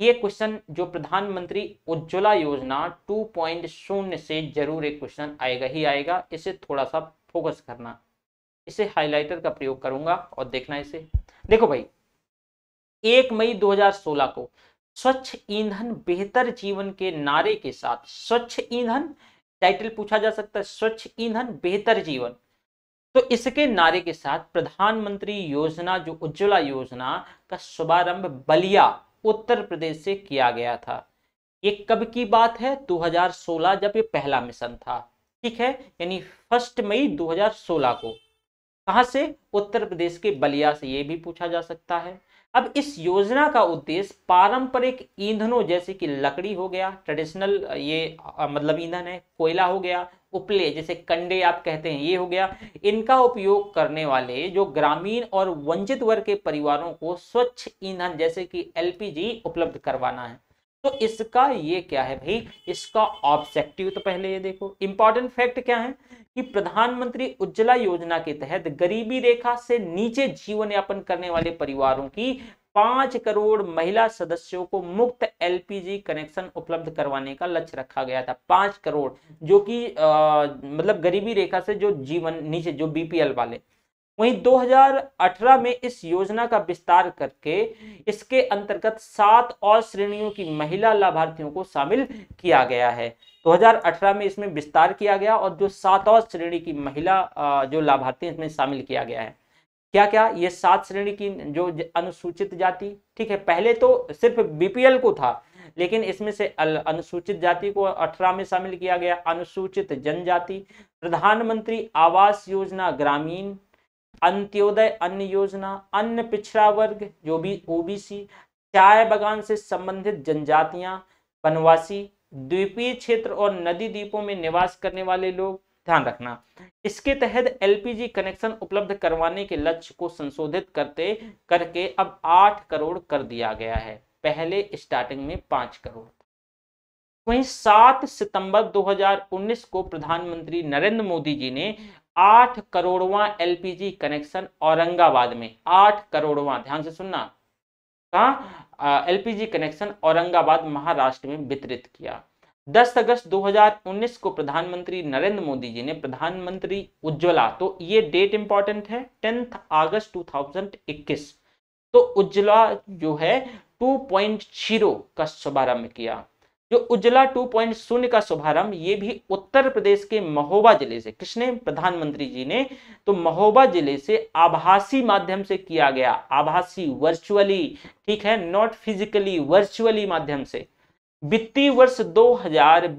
S1: ये क्वेश्चन जो प्रधानमंत्री उज्ज्वला योजना 2.0 से जरूर एक क्वेश्चन आएगा ही आएगा इसे थोड़ा सा फोकस करना इसे हाइलाइटर का प्रयोग करूंगा और देखना इसे देखो भाई एक मई 2016 को स्वच्छ ईंधन बेहतर जीवन के नारे के साथ स्वच्छ ईंधन टाइटल पूछा जा सकता है स्वच्छ ईंधन बेहतर जीवन तो इसके नारे के साथ प्रधानमंत्री योजना जो उज्ज्वला योजना का शुभारंभ बलिया उत्तर प्रदेश से किया गया था ये कब की बात है 2016 जब ये पहला मिशन था ठीक है यानी फर्स्ट मई 2016 को कहा से उत्तर प्रदेश के बलिया से ये भी पूछा जा सकता है अब इस योजना का उद्देश्य पारंपरिक ईंधनों जैसे कि लकड़ी हो गया ट्रेडिशनल ये मतलब ईंधन है कोयला हो गया उपले जैसे कंडे आप कहते हैं ये हो गया इनका उपयोग करने वाले जो ग्रामीण और वंचित वर्ग के परिवारों को स्वच्छ ईंधन जैसे कि एलपीजी उपलब्ध करवाना है तो इसका ये क्या है भाई इसका ऑब्जेक्टिव तो पहले ये देखो इंपॉर्टेंट फैक्ट क्या है कि प्रधानमंत्री उज्ज्वला योजना के तहत गरीबी रेखा से नीचे जीवन यापन करने वाले परिवारों की पांच करोड़ महिला सदस्यों को मुफ्त एलपीजी कनेक्शन उपलब्ध करवाने का लक्ष्य रखा गया था पांच करोड़ जो कि मतलब गरीबी रेखा से जो जीवन नीचे जो बीपीएल वाले वहीं 2018 में इस योजना का विस्तार करके इसके अंतर्गत सात और श्रेणियों की महिला लाभार्थियों को शामिल किया गया है 2018 में इसमें विस्तार किया गया और जो सात और श्रेणी की महिला जो लाभार्थी इसमें शामिल किया गया है क्या क्या ये सात श्रेणी की जो अनुसूचित जाति ठीक है पहले तो सिर्फ बीपीएल को था लेकिन इसमें से अनुसूचित जाति को अठारह में शामिल किया गया अनुसूचित जनजाति प्रधानमंत्री आवास योजना ग्रामीण अंत्योदय अन्य योजना अन्य पिछड़ा वर्ग जो भी ओबीसी चाय बगान से संबंधित जनजातियां वनवासी द्वीपीय क्षेत्र और नदी द्वीपों में निवास करने वाले लोग ध्यान रखना इसके तहत एलपीजी कनेक्शन उपलब्ध करवाने के लक्ष्य को संशोधित करते करके अब आठ करोड़ कर दिया गया है पहले स्टार्टिंग में पांच करोड़ वहीं सात सितंबर 2019 को प्रधानमंत्री नरेंद्र मोदी जी ने आठ करोड़वा एलपीजी कनेक्शन औरंगाबाद में आठ करोड़वा ध्यान से सुनना कहा एलपीजी कनेक्शन औरंगाबाद महाराष्ट्र में वितरित किया 10 अगस्त 2019 को प्रधानमंत्री नरेंद्र मोदी जी ने प्रधानमंत्री उज्ज्वला तो ये डेट इंपॉर्टेंट है टेंथ अगस्त 2021 तो उज्ज्वला जो है 2.0 का शुभारंभ किया जो उज्ज्वला 2.0 का शुभारंभ ये भी उत्तर प्रदेश के महोबा जिले से किसने प्रधानमंत्री जी ने तो महोबा जिले से आभासी माध्यम से किया गया आभासी वर्चुअली ठीक है नॉट फिजिकली वर्चुअली माध्यम से वित्तीय वर्ष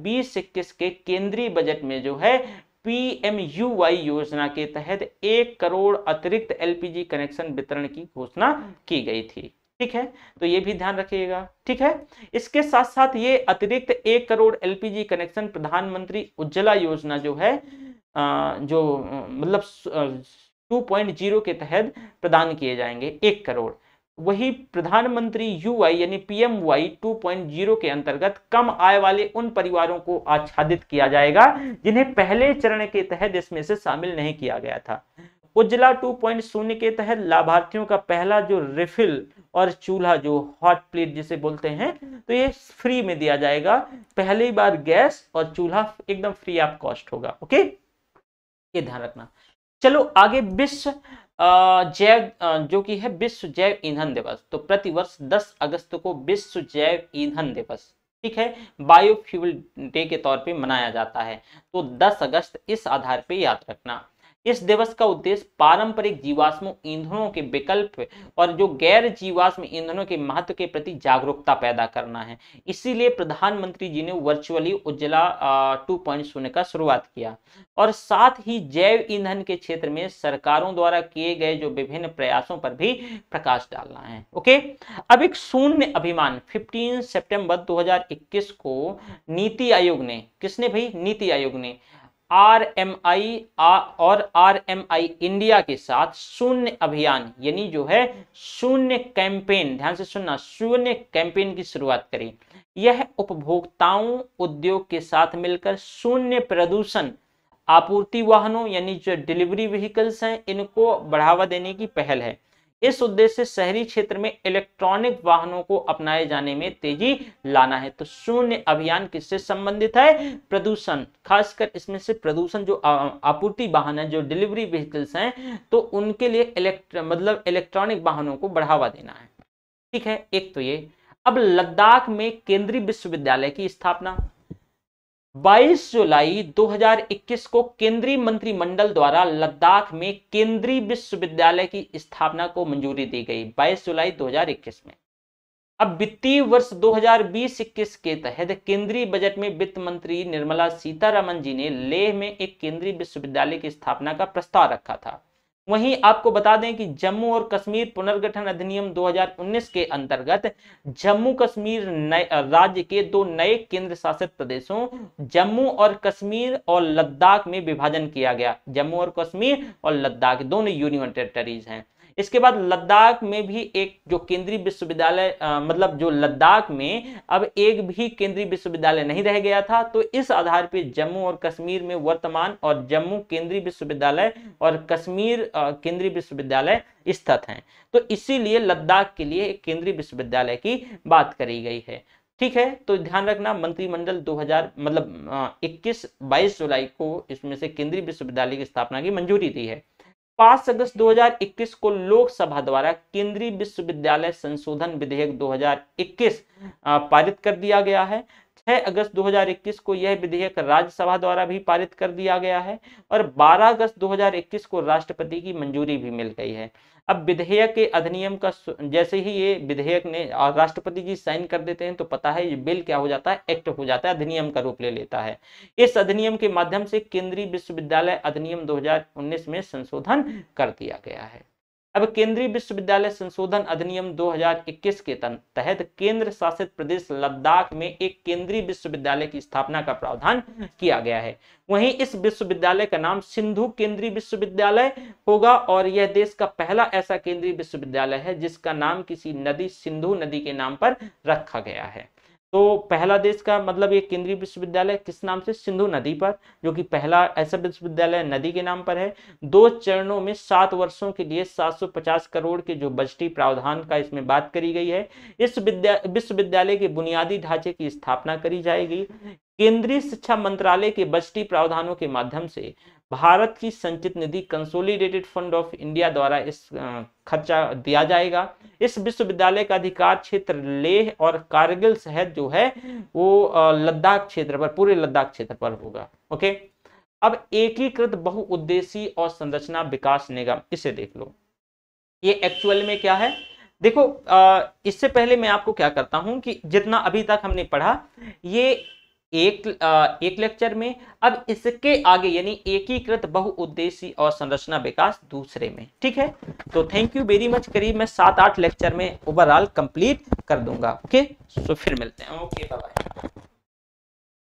S1: बीस इक्कीस के केंद्रीय बजट में जो है पीएमयूवाई योजना के तहत एक करोड़ अतिरिक्त एलपीजी कनेक्शन वितरण की घोषणा की गई थी ठीक है तो ये भी ध्यान रखिएगा ठीक है इसके साथ साथ ये अतिरिक्त एक करोड़ एलपीजी कनेक्शन प्रधानमंत्री उज्ज्वला योजना जो है जो मतलब 2.0 के तहत प्रदान किए जाएंगे एक करोड़ वही प्रधानमंत्री यू यानी पीएमवाई 2.0 के अंतर्गत कम आय वाले उन परिवारों को आच्छादित किया जाएगा जिन्हें पहले चरण के तहत इसमें से शामिल नहीं किया गया था उज्ज्वला टू पॉइंट शून्य के तहत लाभार्थियों का पहला जो रिफिल और चूल्हा जो हॉट प्लेट जिसे बोलते हैं तो ये फ्री में दिया जाएगा पहली बार गैस और चूल्हा एकदम फ्री ऑफ कॉस्ट होगा ओके ये ध्यान रखना चलो आगे विश्व जैव जो कि है विश्व जैव ईंधन दिवस तो प्रतिवर्ष 10 अगस्त को विश्व जैव ईंधन दिवस ठीक है बायोफ्यूल डे के तौर पे मनाया जाता है तो 10 अगस्त इस आधार पे याद रखना इस दिवस का उद्देश्य पारंपरिक जीवाश्म ईंधनों के विकल्प और जो गैर जीवाश्म ईंधनों के महत्व के प्रति जागरूकता पैदा करना है इसीलिए प्रधानमंत्री जी ने वर्चुअली उज्ज्वला टू पॉइंट शून्य का शुरुआत किया और साथ ही जैव ईंधन के क्षेत्र में सरकारों द्वारा किए गए जो विभिन्न प्रयासों पर भी प्रकाश डालना है ओके अब एक शून्य अभिमान फिफ्टीन सेप्टेम्बर दो को नीति आयोग ने किसने भाई नीति आयोग ने आई और आई इंडिया के साथ शून्य अभियान यानी जो है शून्य कैंपेन ध्यान से सुनना शून्य कैंपेन की शुरुआत करें यह उपभोक्ताओं उद्योग के साथ मिलकर शून्य प्रदूषण आपूर्ति वाहनों यानी जो डिलीवरी व्हीकल्स हैं इनको बढ़ावा देने की पहल है इस उद्देश्य से शहरी क्षेत्र में इलेक्ट्रॉनिक वाहनों को अपनाए जाने में तेजी लाना है तो शून्य अभियान किससे संबंधित है प्रदूषण खासकर इसमें से प्रदूषण जो आपूर्ति वाहन है जो डिलीवरी व्हीकल्स हैं तो उनके लिए इलेक्ट्र मतलब इलेक्ट्रॉनिक वाहनों को बढ़ावा देना है ठीक है एक तो ये अब लद्दाख में केंद्रीय विश्वविद्यालय की स्थापना 22 जुलाई 2021 को केंद्रीय मंत्रिमंडल द्वारा लद्दाख में केंद्रीय विश्वविद्यालय की स्थापना को मंजूरी दी गई 22 जुलाई 2021 में अब वित्तीय वर्ष 2020-21 के तहत केंद्रीय बजट में वित्त मंत्री निर्मला सीतारमन जी ने लेह में एक केंद्रीय विश्वविद्यालय की स्थापना का प्रस्ताव रखा था वहीं आपको बता दें कि जम्मू और कश्मीर पुनर्गठन अधिनियम 2019 के अंतर्गत जम्मू कश्मीर राज्य के दो नए केंद्र शासित प्रदेशों जम्मू और कश्मीर और लद्दाख में विभाजन किया गया जम्मू और कश्मीर और लद्दाख दोनों यूनियन टेरिटरीज हैं इसके बाद लद्दाख में भी एक जो केंद्रीय विश्वविद्यालय मतलब जो लद्दाख में अब एक भी केंद्रीय विश्वविद्यालय नहीं रह गया था तो इस आधार पर जम्मू और कश्मीर में वर्तमान और जम्मू केंद्रीय विश्वविद्यालय और कश्मीर केंद्रीय विश्वविद्यालय स्थित हैं तो इसीलिए लद्दाख के लिए एक केंद्रीय विश्वविद्यालय की बात करी गई है ठीक है तो ध्यान रखना मंत्रिमंडल 2000 मतलब 21 22 जुलाई को इसमें से केंद्रीय विश्वविद्यालय की स्थापना की मंजूरी दी है पांच अगस्त 2021 को लोकसभा द्वारा केंद्रीय विश्वविद्यालय संशोधन विधेयक 2021 पारित कर दिया गया है 6 अगस्त 2021 को यह विधेयक राज्यसभा द्वारा भी पारित कर दिया गया है और 12 अगस्त 2021 को राष्ट्रपति की मंजूरी भी मिल गई है अब विधेयक के अधिनियम का जैसे ही ये विधेयक ने राष्ट्रपति जी साइन कर देते हैं तो पता है ये बिल क्या हो जाता है एक्ट हो जाता है अधिनियम का रूप ले लेता है इस अधिनियम के माध्यम से केंद्रीय विश्वविद्यालय अधिनियम 2019 में संशोधन कर दिया गया है अब केंद्रीय विश्वविद्यालय संशोधन अधिनियम 2021 के तहत केंद्र शासित प्रदेश लद्दाख में एक केंद्रीय विश्वविद्यालय की स्थापना का प्रावधान किया गया है वहीं इस विश्वविद्यालय का नाम सिंधु केंद्रीय विश्वविद्यालय होगा और यह देश का पहला ऐसा केंद्रीय विश्वविद्यालय है जिसका नाम किसी नदी सिंधु नदी के नाम पर रखा गया है तो पहला देश का मतलब ये केंद्रीय विश्वविद्यालय किस नाम से सिंधु नदी पर जो कि पहला ऐसा विश्वविद्यालय नदी के नाम पर है दो चरणों में सात वर्षों के लिए 750 करोड़ के जो बजटी प्रावधान का इसमें बात करी गई है इस विद्या विश्वविद्यालय के बुनियादी ढांचे की स्थापना करी जाएगी केंद्रीय शिक्षा मंत्रालय के बजटी प्रावधानों के माध्यम से भारत की संचित निधि कंसोलिडेटेड फंड ऑफ इंडिया द्वारा इस खर्चा दिया जाएगा इस विश्वविद्यालय का अधिकार क्षेत्र लेह और कारगिल शहर जो है वो लद्दाख क्षेत्र पर पूरे लद्दाख क्षेत्र पर होगा ओके अब एकीकृत बहुउद्देशीय और संरचना विकास निगम इसे देख लो ये एक्चुअल में क्या है देखो इससे पहले मैं आपको क्या करता हूं कि जितना अभी तक हमने पढ़ा ये एक आ, एक लेक्चर में अब इसके आगे यानी एकीकृत बहुउद्देशी और संरचना विकास दूसरे में ठीक है तो थैंक यू वेरी मच करीब मैं सात आठ लेक्चर में ओवरऑल कंप्लीट कर दूंगा ओके सो फिर मिलते हैं ओके बाय